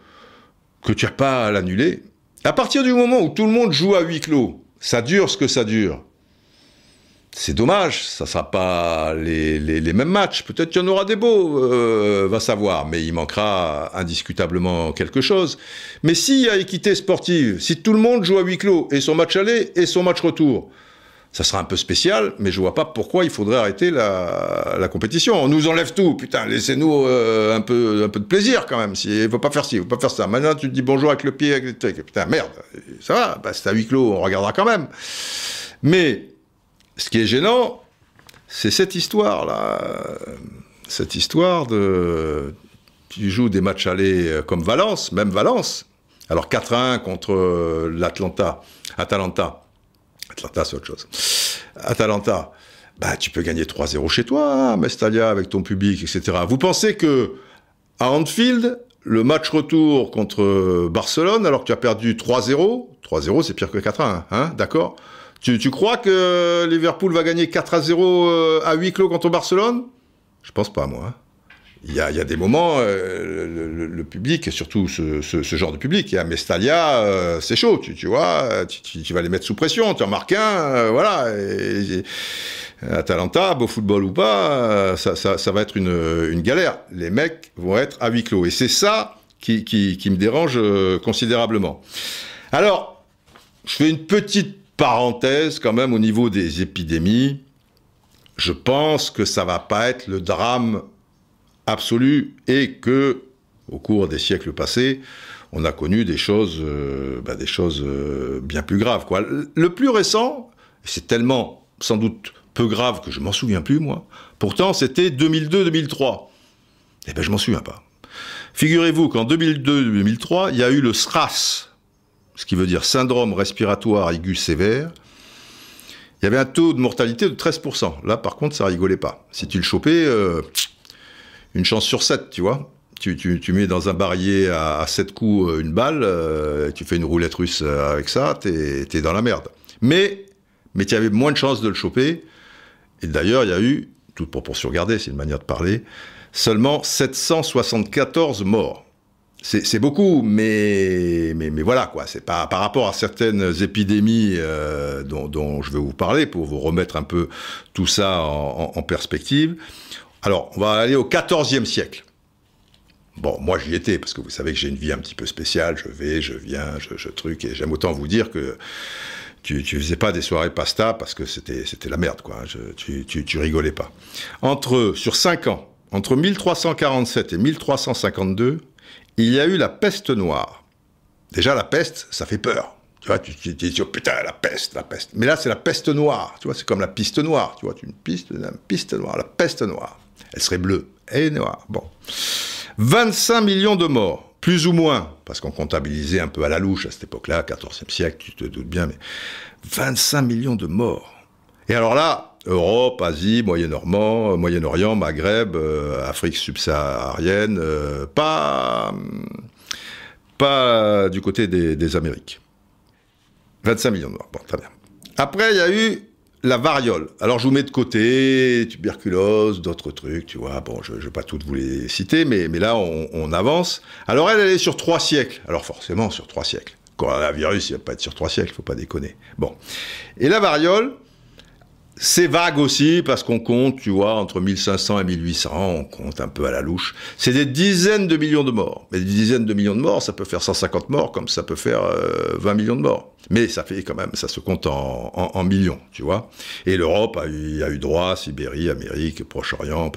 A: que tu as pas à l'annuler. À partir du moment où tout le monde joue à huis clos, ça dure ce que ça dure. C'est dommage, ça sera pas les, mêmes matchs. Peut-être qu'il y en aura des beaux, euh, va savoir, mais il manquera indiscutablement quelque chose. Mais s'il y a équité sportive, si tout le monde joue à huis clos, et son match aller et son match retour, ça sera un peu spécial, mais je vois pas pourquoi il faudrait arrêter la, compétition. On nous enlève tout, putain, laissez-nous euh, un, peu, un peu de plaisir quand même. Il ne faut pas faire ci, il ne faut pas faire ça. Maintenant, tu te dis bonjour avec le pied, avec le truc. Putain, merde, ça va, bah, c'est à huis clos, on regardera quand même. Mais ce qui est gênant, c'est cette histoire-là. Cette histoire de. Tu joues des matchs allés euh, comme Valence, même Valence. Alors 4-1 contre euh, l'Atlanta, Atalanta. Atlanta, c'est autre chose. Atalanta, bah, tu peux gagner 3-0 chez toi, hein, Mestalia, avec ton public, etc. Vous pensez que à Anfield, le match retour contre euh, Barcelone, alors que tu as perdu 3-0, 3-0 c'est pire que 4-1, hein, d'accord tu, tu, crois que Liverpool va gagner 4-0 euh, à huis clos contre Barcelone Je pense pas, moi. Hein il y, a, y a, des moments, euh, le, public, et surtout ce, ce, genre de public, il y a Mestalia, euh, c'est chaud, tu, tu vois, tu, vas les mettre sous pression, tu en marques un, euh, voilà. Atalanta, beau football ou pas, ça, ça, va être une, une, galère. Les mecs vont être à huis clos. Et c'est ça qui, qui, qui, me dérange considérablement. Alors, je fais une petite parenthèse quand même au niveau des épidémies. Je pense que ça va pas être le drame absolue et que, au cours des siècles passés, on a connu des choses, euh, bah, des choses euh, bien plus graves. Quoi. Le plus récent, c'est tellement sans doute peu grave que je m'en souviens plus, moi. Pourtant, c'était 2002-2003. Eh bien, je m'en souviens pas. Figurez-vous qu'en 2002-2003, il y a eu le SRAS, ce qui veut dire syndrome respiratoire aigu sévère. Il y avait un taux de mortalité de 13%. Là, par contre, ça rigolait pas. Si tu le chopais, euh, une chance sur 7, tu vois. Tu, mets dans un barillet à, 7 coups euh, une balle, euh, tu fais une roulette russe euh, avec ça, t'es es dans la merde. Mais, mais tu avais moins de chances de le choper. Et d'ailleurs, il y a eu, toute proportion gardée, c'est une manière de parler, seulement 774 morts. C'est beaucoup, mais, mais, voilà, quoi. C'est pas par rapport à certaines épidémies dont, je vais vous parler pour vous remettre un peu tout ça en perspective. Alors, on va aller au XIVe siècle. Bon, moi j'y étais, parce que vous savez que j'ai une vie un petit peu spéciale, je vais, je viens, je, truc, et j'aime autant vous dire que tu, ne faisais pas des soirées pasta parce que c'était, la merde, quoi. Hein. tu, tu, rigolais pas. Entre, sur 5 ans, entre 1347 et 1352, il y a eu la peste noire. Déjà, la peste, ça fait peur. Tu vois, tu dis, oh, putain, la peste, la peste. Mais là, c'est la peste noire. Tu vois, c'est comme la piste noire. Tu vois, une piste, une piste noire, la peste noire. Elle serait bleue et noire. Bon. 25 millions de morts, plus ou moins, parce qu'on comptabilisait un peu à la louche à cette époque-là, 14e siècle, tu te doutes bien, mais 25 millions de morts. Et alors là, Europe, Asie, Moyen-Orient, euh, Moyen-Orient, Maghreb, euh, Afrique subsaharienne, euh, pas, pas du côté des, des Amériques. 25 millions de morts, bon, très bien. Après, il y a eu la variole. Alors je vous mets de côté tuberculose, d'autres trucs, tu vois. Bon, je ne vais pas toutes vous les citer, mais, mais là on, avance. Alors elle, elle est sur trois siècles. Alors forcément sur trois siècles. quand un virus, il va pas être sur trois siècles, faut pas déconner. Bon. Et la variole, c'est vague aussi parce qu'on compte, tu vois, entre 1500 et 1800, on compte un peu à la louche. C'est des dizaines de millions de morts. Mais des dizaines de millions de morts, ça peut faire 150 morts comme ça peut faire 20 euh, millions de morts. Mais ça fait quand même, ça se compte en, millions, tu vois. Et l'Europe a eu, droit, Sibérie, Amérique, Proche-Orient,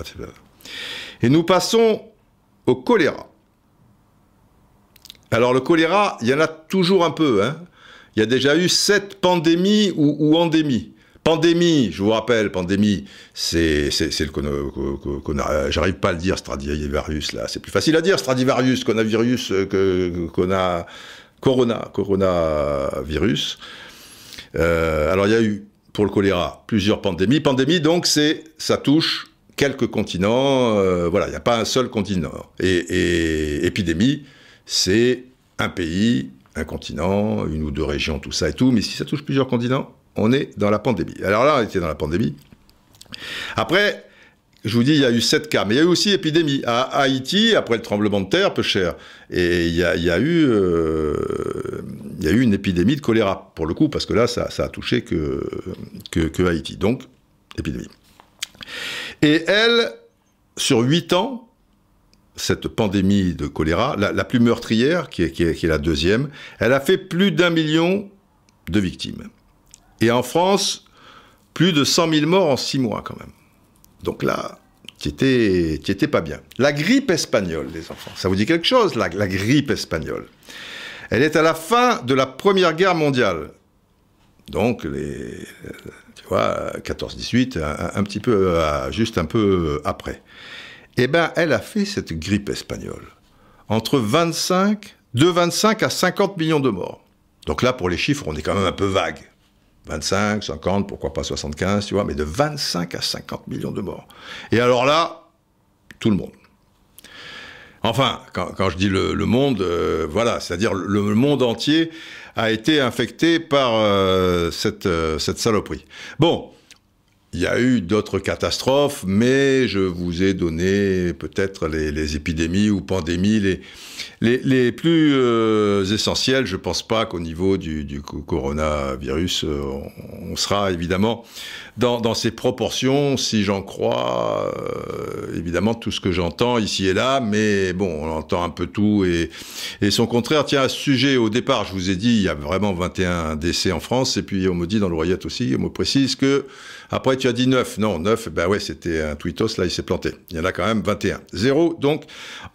A: Et nous passons au choléra. Alors le choléra, il y en a toujours un peu. Hein. Il y a déjà eu sept pandémies ou endémies. Pandémie, je vous rappelle, pandémie, c'est le coronavirus. Euh, j'arrive pas à le dire, Stradivarius, là. C'est plus facile à dire, Stradivarius, coronavirus, euh, que, qu'on a. Corona, coronavirus. Euh, alors, il y a eu, pour le choléra, plusieurs pandémies. Pandémie, donc, c'est ça touche quelques continents. voilà, il n'y a pas un seul continent. Et, et épidémie, c'est un pays, un continent, une ou deux régions, tout ça et tout. Mais si ça touche plusieurs continents, on est dans la pandémie. Alors là, on était dans la pandémie. Après, je vous dis, il y a eu 7 cas, mais il y a eu aussi épidémie. À Haïti, après le tremblement de terre, peu cher. Et il y a, euh, eu, une épidémie de choléra, pour le coup, parce que là, ça, a touché que, Haïti. Donc, épidémie. Et elle, sur 8 ans, cette pandémie de choléra, la, plus meurtrière, qui est la deuxième, elle a fait plus d'un million de victimes. Et en France, plus de 100 000 morts en 6 mois quand même. Donc là, tu étais, étais, pas bien. La grippe espagnole, les enfants, ça vous dit quelque chose, la, grippe espagnole Elle est à la fin de la Première Guerre mondiale. Donc, les, euh, tu vois, 14-18, un, petit peu, euh, juste un peu euh, après. Eh bien, elle a fait cette grippe espagnole. Entre 25, de 25 à 50 millions de morts. Donc là, pour les chiffres, on est quand même un peu vague. 25, 50, pourquoi pas 75, tu vois, mais de 25 à 50 millions de morts. Et alors là, tout le monde. Enfin, quand, je dis le, monde, euh, voilà, c'est-à-dire le, monde entier a été infecté par euh, euh, cette, saloperie. Bon, il y a eu d'autres catastrophes, mais je vous ai donné peut-être les, les, épidémies ou pandémies, les, les, plus euh, essentiels, je pense pas qu'au niveau du, coronavirus, euh, on sera évidemment dans, dans ces proportions, si j'en crois, euh, évidemment, tout ce que j'entends ici et là, mais bon, on entend un peu tout et, son contraire. Tiens, à ce sujet, au départ, je vous ai dit, il y a vraiment 21 décès en France, et puis on me dit dans le aussi, on me précise que, après, tu as dit 9. Non, 9, eh ben ouais, c'était un tweetos, là, il s'est planté. Il y en a quand même 21. Zéro, donc,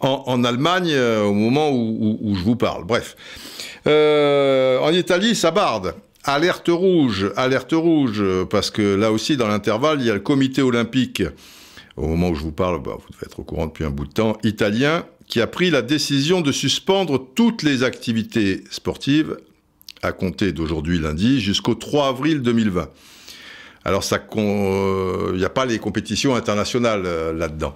A: en, en Allemagne, au moment où, je vous parle. Bref. Euh, en Italie, ça barde. Alerte rouge, alerte rouge, parce que là aussi, dans l'intervalle, il y a le comité olympique, au moment où je vous parle, bah, vous devez être au courant depuis un bout de temps, italien, qui a pris la décision de suspendre toutes les activités sportives à compter d'aujourd'hui lundi jusqu'au 3 avril 2020. Alors euh, il n'y a pas les compétitions internationales euh, là-dedans,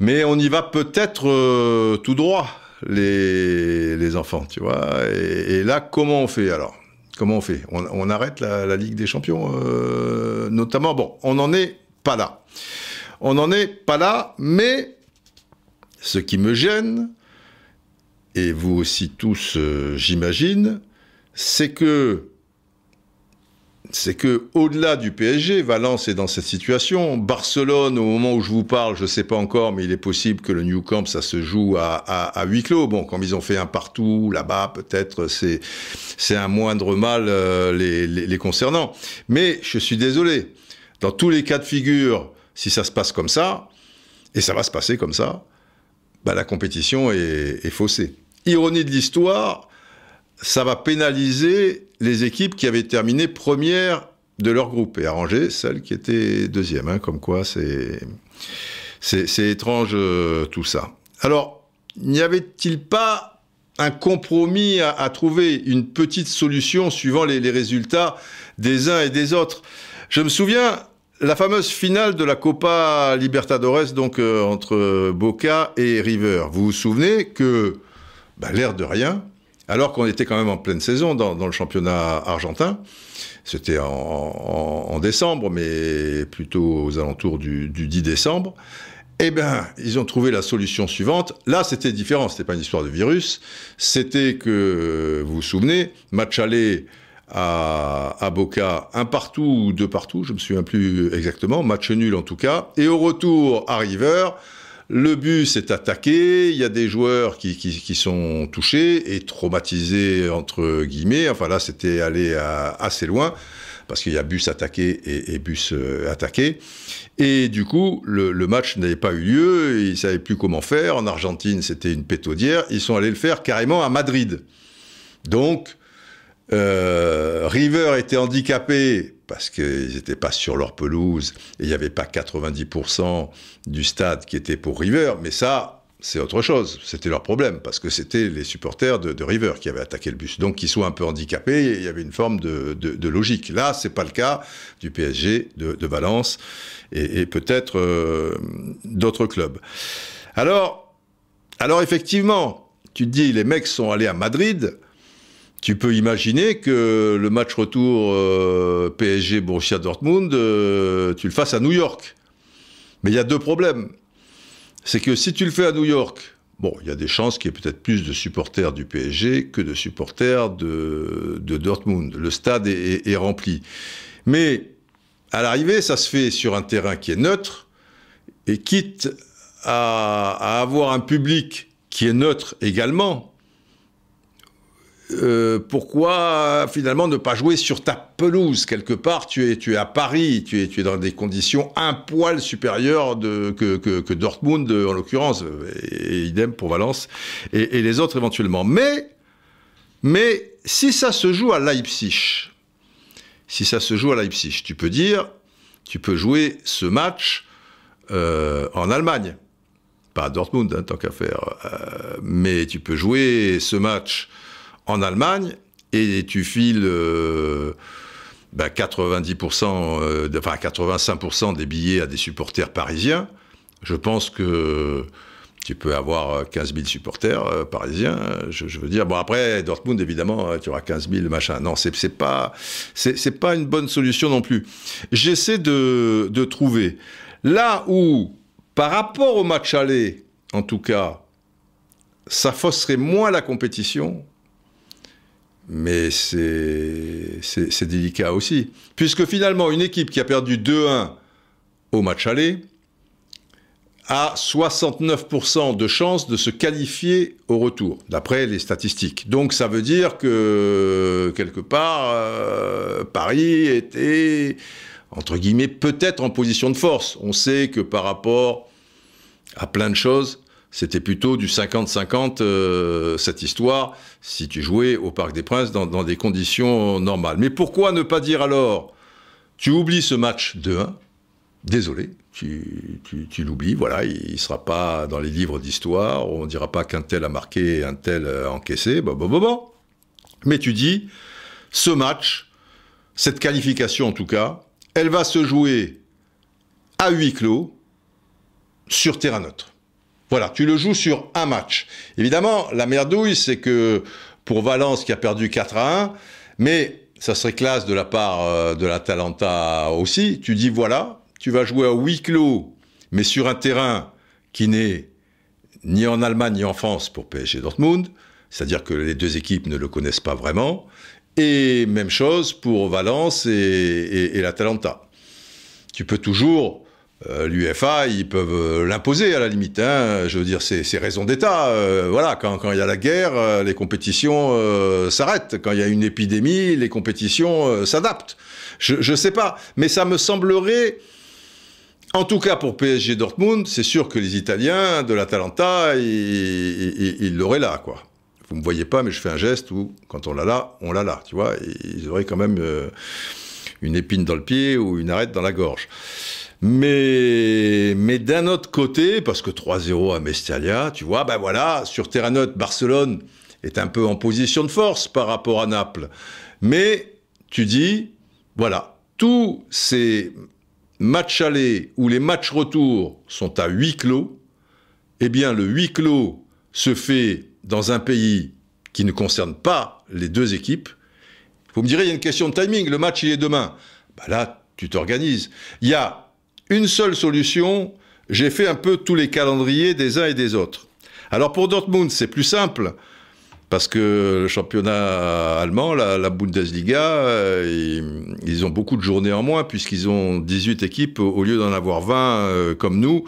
A: mais on y va peut-être tout droit les, enfants, tu vois. Et, là, comment on fait alors Comment on fait on, arrête la, Ligue des Champions, euh, notamment. Bon, on n'en est pas là. On n'en est pas là, mais ce qui me gêne, et vous aussi tous, euh, j'imagine, c'est que c'est que au-delà du PSG, Valence est dans cette situation. Barcelone, au moment où je vous parle, je ne sais pas encore, mais il est possible que le New Camp, ça se joue à, huis clos. Bon, comme ils ont fait un partout là-bas, peut-être c'est un moindre mal euh, les, concernant. Mais je suis désolé. Dans tous les cas de figure, si ça se passe comme ça, et ça va se passer comme ça, bah, la compétition est faussée. Ironie de l'histoire, ça va pénaliser les équipes qui avaient terminé première de leur groupe et arranger celles qui étaient deuxième. Hein, comme quoi, c'est étrange euh, tout ça. Alors, n'y avait-il pas un compromis à, trouver, une petite solution suivant les, résultats des uns et des autres Je me souviens la fameuse finale de la Copa Libertadores, donc euh, entre Boca et River. Vous vous souvenez que, bah, l'air de rien, alors qu'on était quand même en pleine saison dans, le championnat argentin. C'était en, décembre, mais plutôt aux alentours du, 10 décembre. Eh bien, ils ont trouvé la solution suivante. Là, c'était différent, c'était pas une histoire de virus. C'était que, euh, vous vous souvenez, match aller à, Boca, un partout ou deux partout, je me souviens plus exactement, match nul en tout cas. Et au retour à River, le bus est attaqué, il y a des joueurs qui, sont touchés et traumatisés, entre guillemets. Enfin là, c'était allé assez loin, parce qu'il y a bus attaqué et, et bus euh, attaqué. Et du coup, le, match n'avait pas eu lieu, ils ne savaient plus comment faire. En Argentine, c'était une pétaudière. Ils sont allés le faire carrément à Madrid. Donc, euh, River était handicapé parce qu'ils n'étaient pas sur leur pelouse et il n'y avait pas 90% du stade qui était pour River, mais ça, c'est autre chose. C'était leur problème, parce que c'était les supporters de, River qui avaient attaqué le bus. Donc, qu'ils soient un peu handicapés, il y avait une forme de, logique. Là, ce c'est pas le cas du PSG, de, Valence, et, peut-être euh, d'autres clubs. Alors, alors, effectivement, tu te dis, les mecs sont allés à Madrid, tu peux imaginer que le match retour euh, PSG Borussia Dortmund, euh, tu le fasses à New York. Mais il y a deux problèmes. C'est que si tu le fais à New York, bon, il y a des chances qu'il y ait peut-être plus de supporters du PSG que de supporters de, Dortmund. Le stade est, rempli. Mais à l'arrivée, ça se fait sur un terrain qui est neutre et quitte à avoir un public qui est neutre également, euh, pourquoi euh, finalement ne pas jouer sur ta pelouse quelque part tu es, tu es à Paris, tu es, tu dans des conditions un poil supérieures que, que, Dortmund en l'occurrence, et, idem pour Valence et, les autres éventuellement. Mais, mais si ça se joue à Leipzig, si ça se joue à Leipzig, tu peux dire, tu peux jouer ce match euh, en Allemagne, pas à Dortmund hein, tant qu'à faire, mais tu peux jouer ce match en Allemagne et tu files 90%, euh, bah, euh, enfin 85% des billets à des supporters parisiens, je pense que tu peux avoir 15 000 supporters euh, parisiens. Je, veux dire, bon après Dortmund évidemment, hein, tu auras 15 000 machin. Non, c'est pas c'est pas une bonne solution non plus. J'essaie de, de trouver là où par rapport au match aller, en tout cas, ça fausserait moins la compétition mais c'est délicat aussi. Puisque finalement, une équipe qui a perdu 2-1 au match aller a 69% de chances de se qualifier au retour, d'après les statistiques. Donc ça veut dire que, quelque part, euh, Paris était, entre guillemets, peut-être en position de force. On sait que par rapport à plein de choses, c'était plutôt du 50-50 euh, cette histoire, si tu jouais au Parc des Princes dans, des conditions normales. Mais pourquoi ne pas dire alors, tu oublies ce match 2-1, désolé, tu, tu, l'oublies, voilà, il ne sera pas dans les livres d'histoire, on ne dira pas qu'un tel a marqué, un tel a encaissé, bon, bon, bon, bon. Mais tu dis, ce match, cette qualification en tout cas, elle va se jouer à huis clos sur terrain neutre. Voilà, tu le joues sur un match. Évidemment, la merdouille, c'est que pour Valence qui a perdu 4 à 1, mais ça serait classe de la part euh, de l'Atalanta aussi, tu dis voilà, tu vas jouer à huis clos, mais sur un terrain qui n'est ni en Allemagne ni en France pour PSG Dortmund, c'est-à-dire que les deux équipes ne le connaissent pas vraiment, et même chose pour Valence et, et, et l'Atalanta. Tu peux toujours euh, l'UFA, ils peuvent euh, l'imposer à la limite. Hein. Je veux dire, c'est raison d'État. Euh, voilà, quand il y a la guerre, les compétitions s'arrêtent. Quand il y a une épidémie, les compétitions s'adaptent. Je ne sais pas, mais ça me semblerait. En tout cas, pour PSG Dortmund, c'est sûr que les Italiens de l'Atalanta, ils l'auraient là, quoi. Vous ne me voyez pas, mais je fais un geste où, quand on l'a là, on l'a là, tu vois. Ils auraient quand même une épine dans le pied ou une arête dans la gorge. Mais, mais d'un autre côté, parce que 3-0 à Mestalia, tu vois, ben voilà, sur terrain neutre, Barcelone est un peu en position de force par rapport à Naples. Mais tu dis, voilà, tous ces matchs allés ou les matchs retours sont à huis clos, eh bien le huis clos se fait dans un pays qui ne concerne pas les deux équipes. Vous me direz, il y a une question de timing, le match il est demain. Ben là, tu t'organises. Il y a une seule solution, j'ai fait un peu tous les calendriers des uns et des autres. Alors pour Dortmund, c'est plus simple, parce que le championnat allemand, la, Bundesliga, euh, ils, ont beaucoup de journées en moins, puisqu'ils ont 18 équipes au lieu d'en avoir 20 euh, comme nous,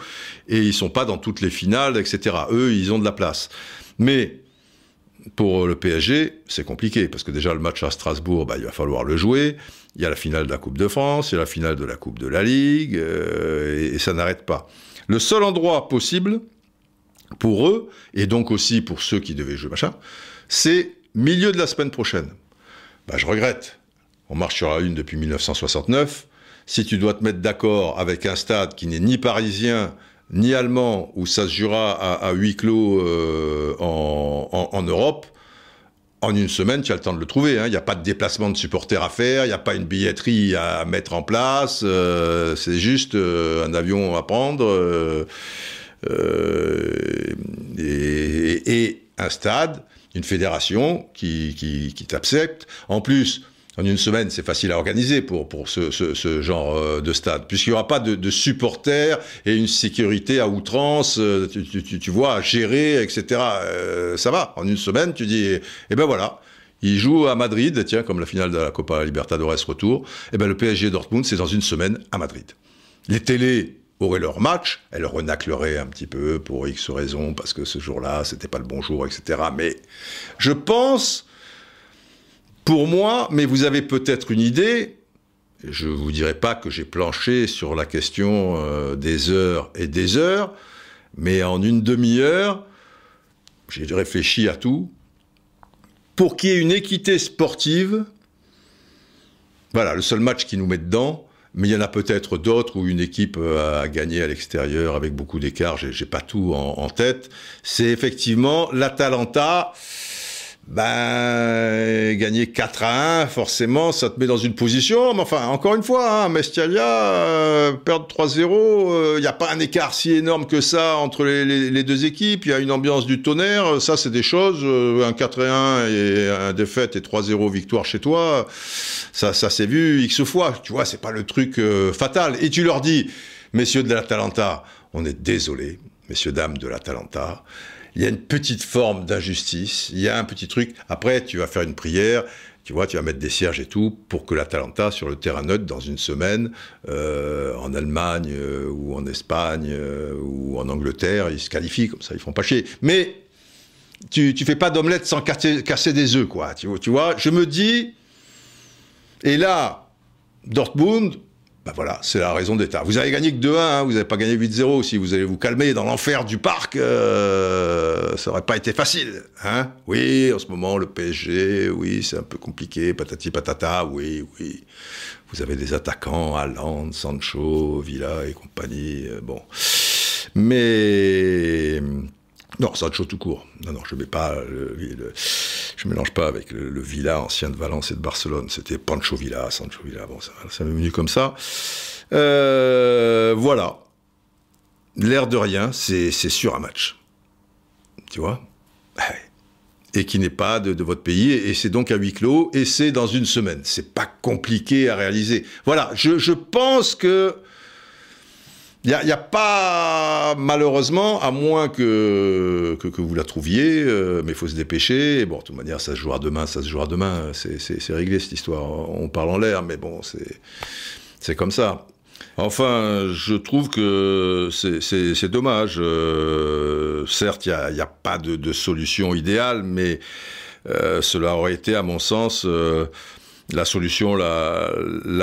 A: et ils ne sont pas dans toutes les finales, etc. Eux, ils ont de la place. Mais pour le PSG, c'est compliqué, parce que déjà le match à Strasbourg, bah, il va falloir le jouer. Il y a la finale de la Coupe de France, il y a la finale de la Coupe de la Ligue, euh, et, ça n'arrête pas. Le seul endroit possible pour eux, et donc aussi pour ceux qui devaient jouer machin, c'est milieu de la semaine prochaine. Bah, je regrette. On marche sur la une depuis 1969. Si tu dois te mettre d'accord avec un stade qui n'est ni parisien, ni allemand, où ça se jura à, huis clos euh, en Europe, en une semaine, tu as le temps de le trouver. Hein. Il n'y a pas de déplacement de supporters à faire, il n'y a pas une billetterie à mettre en place. Euh, c'est juste euh, un avion à prendre euh, et, un stade, une fédération qui, qui, qui t'accepte. En plus, en une semaine, c'est facile à organiser pour, pour ce, ce, ce genre euh, de stade, puisqu'il n'y aura pas de, de, supporters et une sécurité à outrance, euh, tu, vois, à gérer, etc. Euh, ça va, en une semaine, tu dis, eh ben voilà. ils jouent à Madrid, tiens, comme la finale de la Copa Libertadores retour. eh ben, le PSG Dortmund, c'est dans une semaine à Madrid. Les télés, auraient leur match, elles renacleraient un petit peu pour X raisons, parce que ce jour-là, c'était pas le bon jour, etc. Mais je pense pour moi, mais vous avez peut-être une idée, je ne vous dirai pas que j'ai planché sur la question euh, des heures et des heures, mais en une demi-heure, j'ai réfléchi à tout. Pour qu'il y ait une équité sportive, voilà, le seul match qui nous met dedans, mais il y en a peut-être d'autres où une équipe euh, a gagné à l'extérieur avec beaucoup d'écart, j'ai pas tout en tête, c'est effectivement l'Atalanta. Ben, gagner 4 à 1, forcément, ça te met dans une position. Mais enfin, encore une fois, hein, Mestialia, euh, perdre 3-0, il n'y a pas un écart si énorme que ça entre les, deux équipes. Il y a une ambiance du tonnerre. Euh, ça, c'est des choses. Euh, un 4 1 et un défaite et 3-0 victoire chez toi, ça, ça s'est vu X fois. Tu vois, c'est pas le truc fatal. Et tu leur dis, messieurs de l'Atalanta, on est désolé, messieurs, dames de l'Atalanta il y a une petite forme d'injustice, il y a un petit truc. Après, tu vas faire une prière, tu vois, tu vas mettre des cierges et tout pour que l'Atalanta sur le terrain neutre dans une semaine, euh, en Allemagne euh, ou en Espagne euh, ou en Angleterre, ils se qualifient comme ça, ils font pas chier. Mais tu, tu fais pas d'omelette sans casser, des œufs, quoi. Tu, tu vois, je me dis, et là, Dortmund, bah voilà, c'est la raison d'État. Vous avez gagné que 2-1, hein, vous n'avez pas gagné 8-0. Si vous allez vous calmer dans l'enfer du parc, euh, ça n'aurait pas été facile. Hein oui, en ce moment, le PSG, oui, c'est un peu compliqué, patati patata, oui, oui. Vous avez des attaquants, Allende, Sancho, Villa et compagnie, euh, bon. Mais non, c'est tout court. Non, non, je ne pas, euh, mélange pas avec le, Villa ancien de Valence et de Barcelone. C'était Pancho Villa, Sancho Villa. Bon, ça, ça m'est venu comme ça. Euh, voilà. L'air de rien, c'est sûr un match. Tu vois Et qui n'est pas de, votre pays. Et c'est donc à huis clos. Et c'est dans une semaine. C'est pas compliqué à réaliser. Voilà. je pense que il n'y a, pas, malheureusement, à moins que, que, vous la trouviez, euh, mais il faut se dépêcher. bon, de toute manière, ça se jouera demain, ça se jouera demain. C'est réglé cette histoire. On parle en l'air, mais bon, c'est comme ça. Enfin, je trouve que c'est dommage. Euh, certes, il n'y a, pas de, solution idéale, mais euh, cela aurait été, à mon sens, la solution la,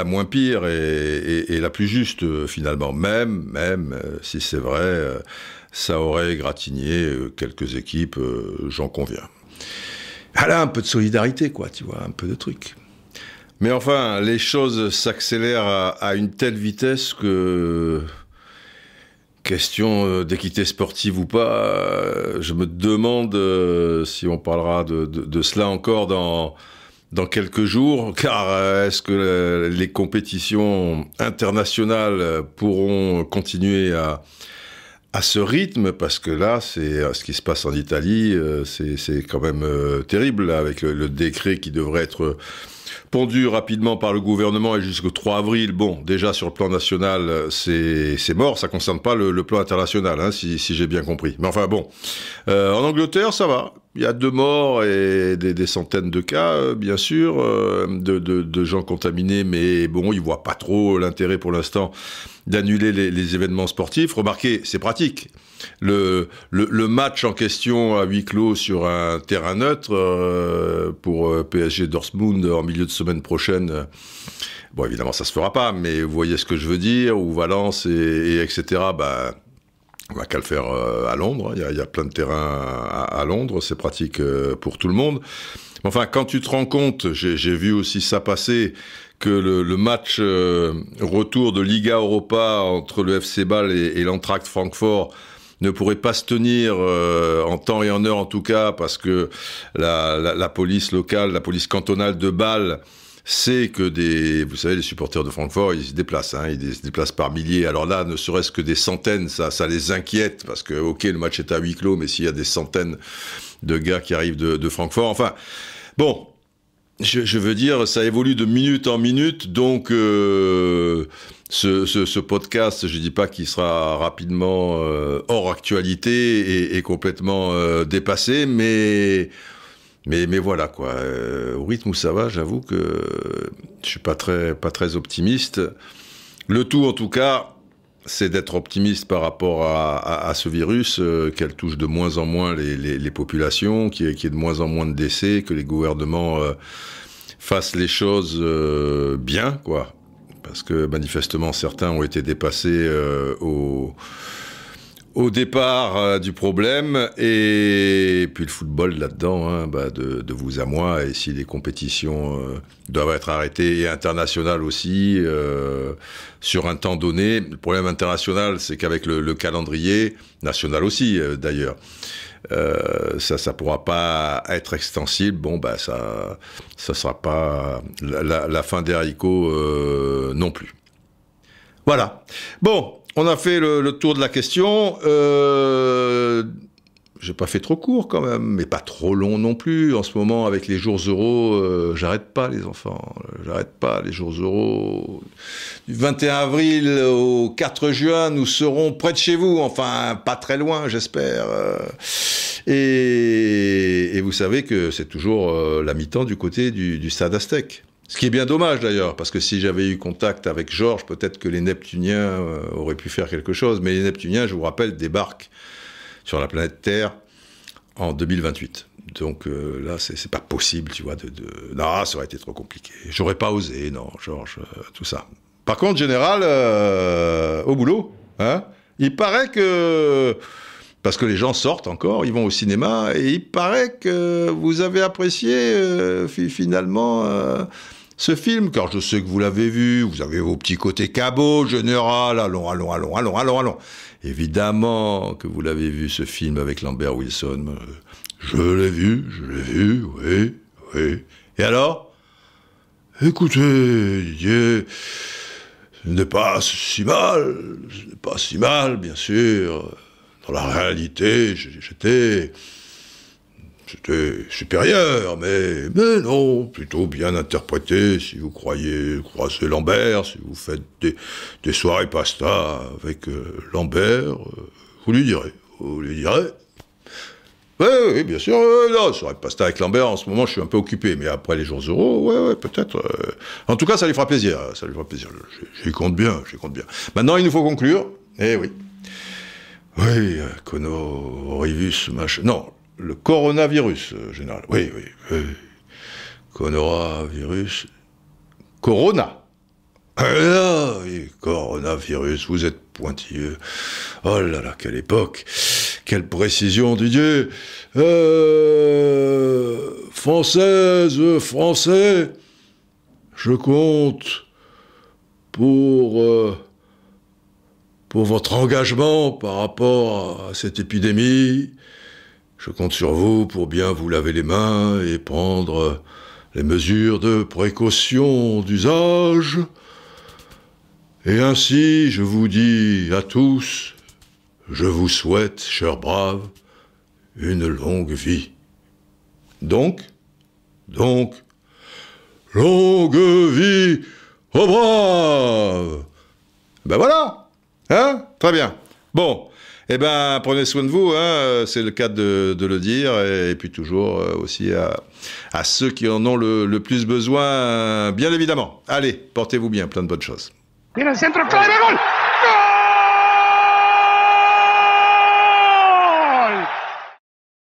A: moins pire et, la plus juste euh, finalement, même, même euh, si c'est vrai, euh, ça aurait gratigné quelques équipes, j'en conviens. voilà un peu de solidarité, quoi, tu vois, un peu de truc. Mais enfin, les choses s'accélèrent à, une telle vitesse que, question d'équité sportive ou pas, je me demande si on parlera de cela encore dans, dans quelques jours, car euh, est-ce que euh, les compétitions internationales euh, pourront continuer à, à ce rythme Parce que là, c'est ce qui se passe en Italie, c'est quand même terrible, avec le, décret qui devrait être pondu rapidement par le gouvernement et jusqu'au 3 avril. Bon, déjà sur le plan national, c'est mort, ça ne concerne pas le, plan international, hein, si, j'ai bien compris. Mais enfin bon, en Angleterre, ça va il y a deux morts et des, centaines de cas, euh, bien sûr, euh, de, gens contaminés, mais bon, ils ne voient pas trop l'intérêt pour l'instant d'annuler les, événements sportifs. Remarquez, c'est pratique. Le, match en question à huis clos sur un terrain neutre euh, pour PSG Dortmund en milieu de semaine prochaine. Bon, évidemment, ça ne se fera pas, mais vous voyez ce que je veux dire, ou Valence et, etc on n'a qu'à le faire euh, à Londres. Il y, a, il y a plein de terrains à, Londres. C'est pratique euh, pour tout le monde. Enfin, quand tu te rends compte, j'ai vu aussi ça passer, que le, le match euh, retour de Liga Europa entre le FC Bâle et, et l'Entracte Francfort ne pourrait pas se tenir en temps et en heure en tout cas parce que la, la, la police locale, la police cantonale de Bâle c'est que des, vous savez, les supporters de Francfort, ils se déplacent, hein, ils se déplacent par milliers. Alors là, ne serait-ce que des centaines, ça, ça les inquiète parce que, ok, le match est à huis clos, mais s'il y a des centaines de gars qui arrivent de, Francfort, enfin, bon, je, veux dire, ça évolue de minute en minute, donc euh, ce, podcast, je dis pas qu'il sera rapidement euh, hors actualité et, complètement euh, dépassé, mais mais, voilà, quoi. Euh, au rythme où ça va, j'avoue que euh, je suis pas très, pas très optimiste. Le tout, en tout cas, c'est d'être optimiste par rapport à, ce virus, euh, qu'elle touche de moins en moins les, populations, qu'il y, ait de moins en moins de décès, que les gouvernements fassent les choses bien, quoi. Parce que manifestement, certains ont été dépassés au au départ euh, du problème. Et... puis le football là-dedans, hein, bah, de, de, vous à moi. Et si les compétitions euh, doivent être arrêtées, et internationales aussi, euh, sur un temps donné, le problème international, c'est qu'avec le, le, calendrier, national aussi euh, d'ailleurs, ça ça pourra pas être extensible. Bon, bah, ça ça sera pas la, la, la fin des haricots non plus. Voilà. Bon, on a fait le, tour de la question. Euh, j'ai pas fait trop court quand même, mais pas trop long non plus. En ce moment, avec les jours euros, euh, j'arrête pas les enfants, j'arrête pas les jours euros. Du 21 avril au 4 juin, nous serons près de chez vous, enfin pas très loin, j'espère. Euh, et, vous savez que c'est toujours euh, la mi-temps du côté du, du Stade Aztèque. Ce qui est bien dommage d'ailleurs, parce que si j'avais eu contact avec Georges, peut-être que les Neptuniens euh, auraient pu faire quelque chose. Mais les Neptuniens, je vous rappelle, débarquent sur la planète Terre en 2028. Donc euh, là, c'est pas possible, tu vois. De, de... Non, ça aurait été trop compliqué. J'aurais pas osé, non, Georges, euh, tout ça. Par contre, général, au boulot, hein, il paraît que parce que les gens sortent encore, ils vont au cinéma, et il paraît que vous avez apprécié euh, finalement euh, ce film, car je sais que vous l'avez vu, vous avez vos petits côtés cabot, général, allons, allons, allons, allons, allons, allons. Évidemment que vous l'avez vu ce film avec Lambert Wilson. Euh, je l'ai vu, je l'ai vu, oui, oui. Et alors Écoutez, Didier, ce n'est pas si mal, ce n'est pas si mal, bien sûr. Dans la réalité, j'étais supérieur, mais, mais non, plutôt bien interprété, si vous croyez croiser Lambert, si vous faites des, des soirées pasta avec euh, Lambert, euh, vous lui direz, vous lui direz. Oui, oui, bien sûr, euh, soirée pasta avec Lambert, en ce moment je suis un peu occupé, mais après les jours euros, ouais, ouais, peut-être. Euh, en tout cas, ça lui fera plaisir, ça lui fera plaisir, j'y compte bien, j'y compte bien. Maintenant, il nous faut conclure, eh oui. Oui, euh, conorivus, machin. Non, le coronavirus, euh, général. Oui, oui, oui. Coronavirus. Corona. Ah, oui, coronavirus, vous êtes pointilleux. Oh là là, quelle époque. Quelle précision du Dieu. Euh, française, français, je compte pour pour votre engagement par rapport à cette épidémie. Je compte sur vous pour bien vous laver les mains et prendre les mesures de précaution d'usage. Et ainsi, je vous dis à tous, je vous souhaite, chers braves, une longue vie. Donc, donc, longue vie aux braves Ben voilà Hein Très bien. Bon. Eh ben, prenez soin de vous, hein. euh, c'est le cas de, le dire, et, puis toujours euh, aussi à, ceux qui en ont le, plus besoin, bien évidemment. Allez, portez-vous bien, plein de bonnes choses.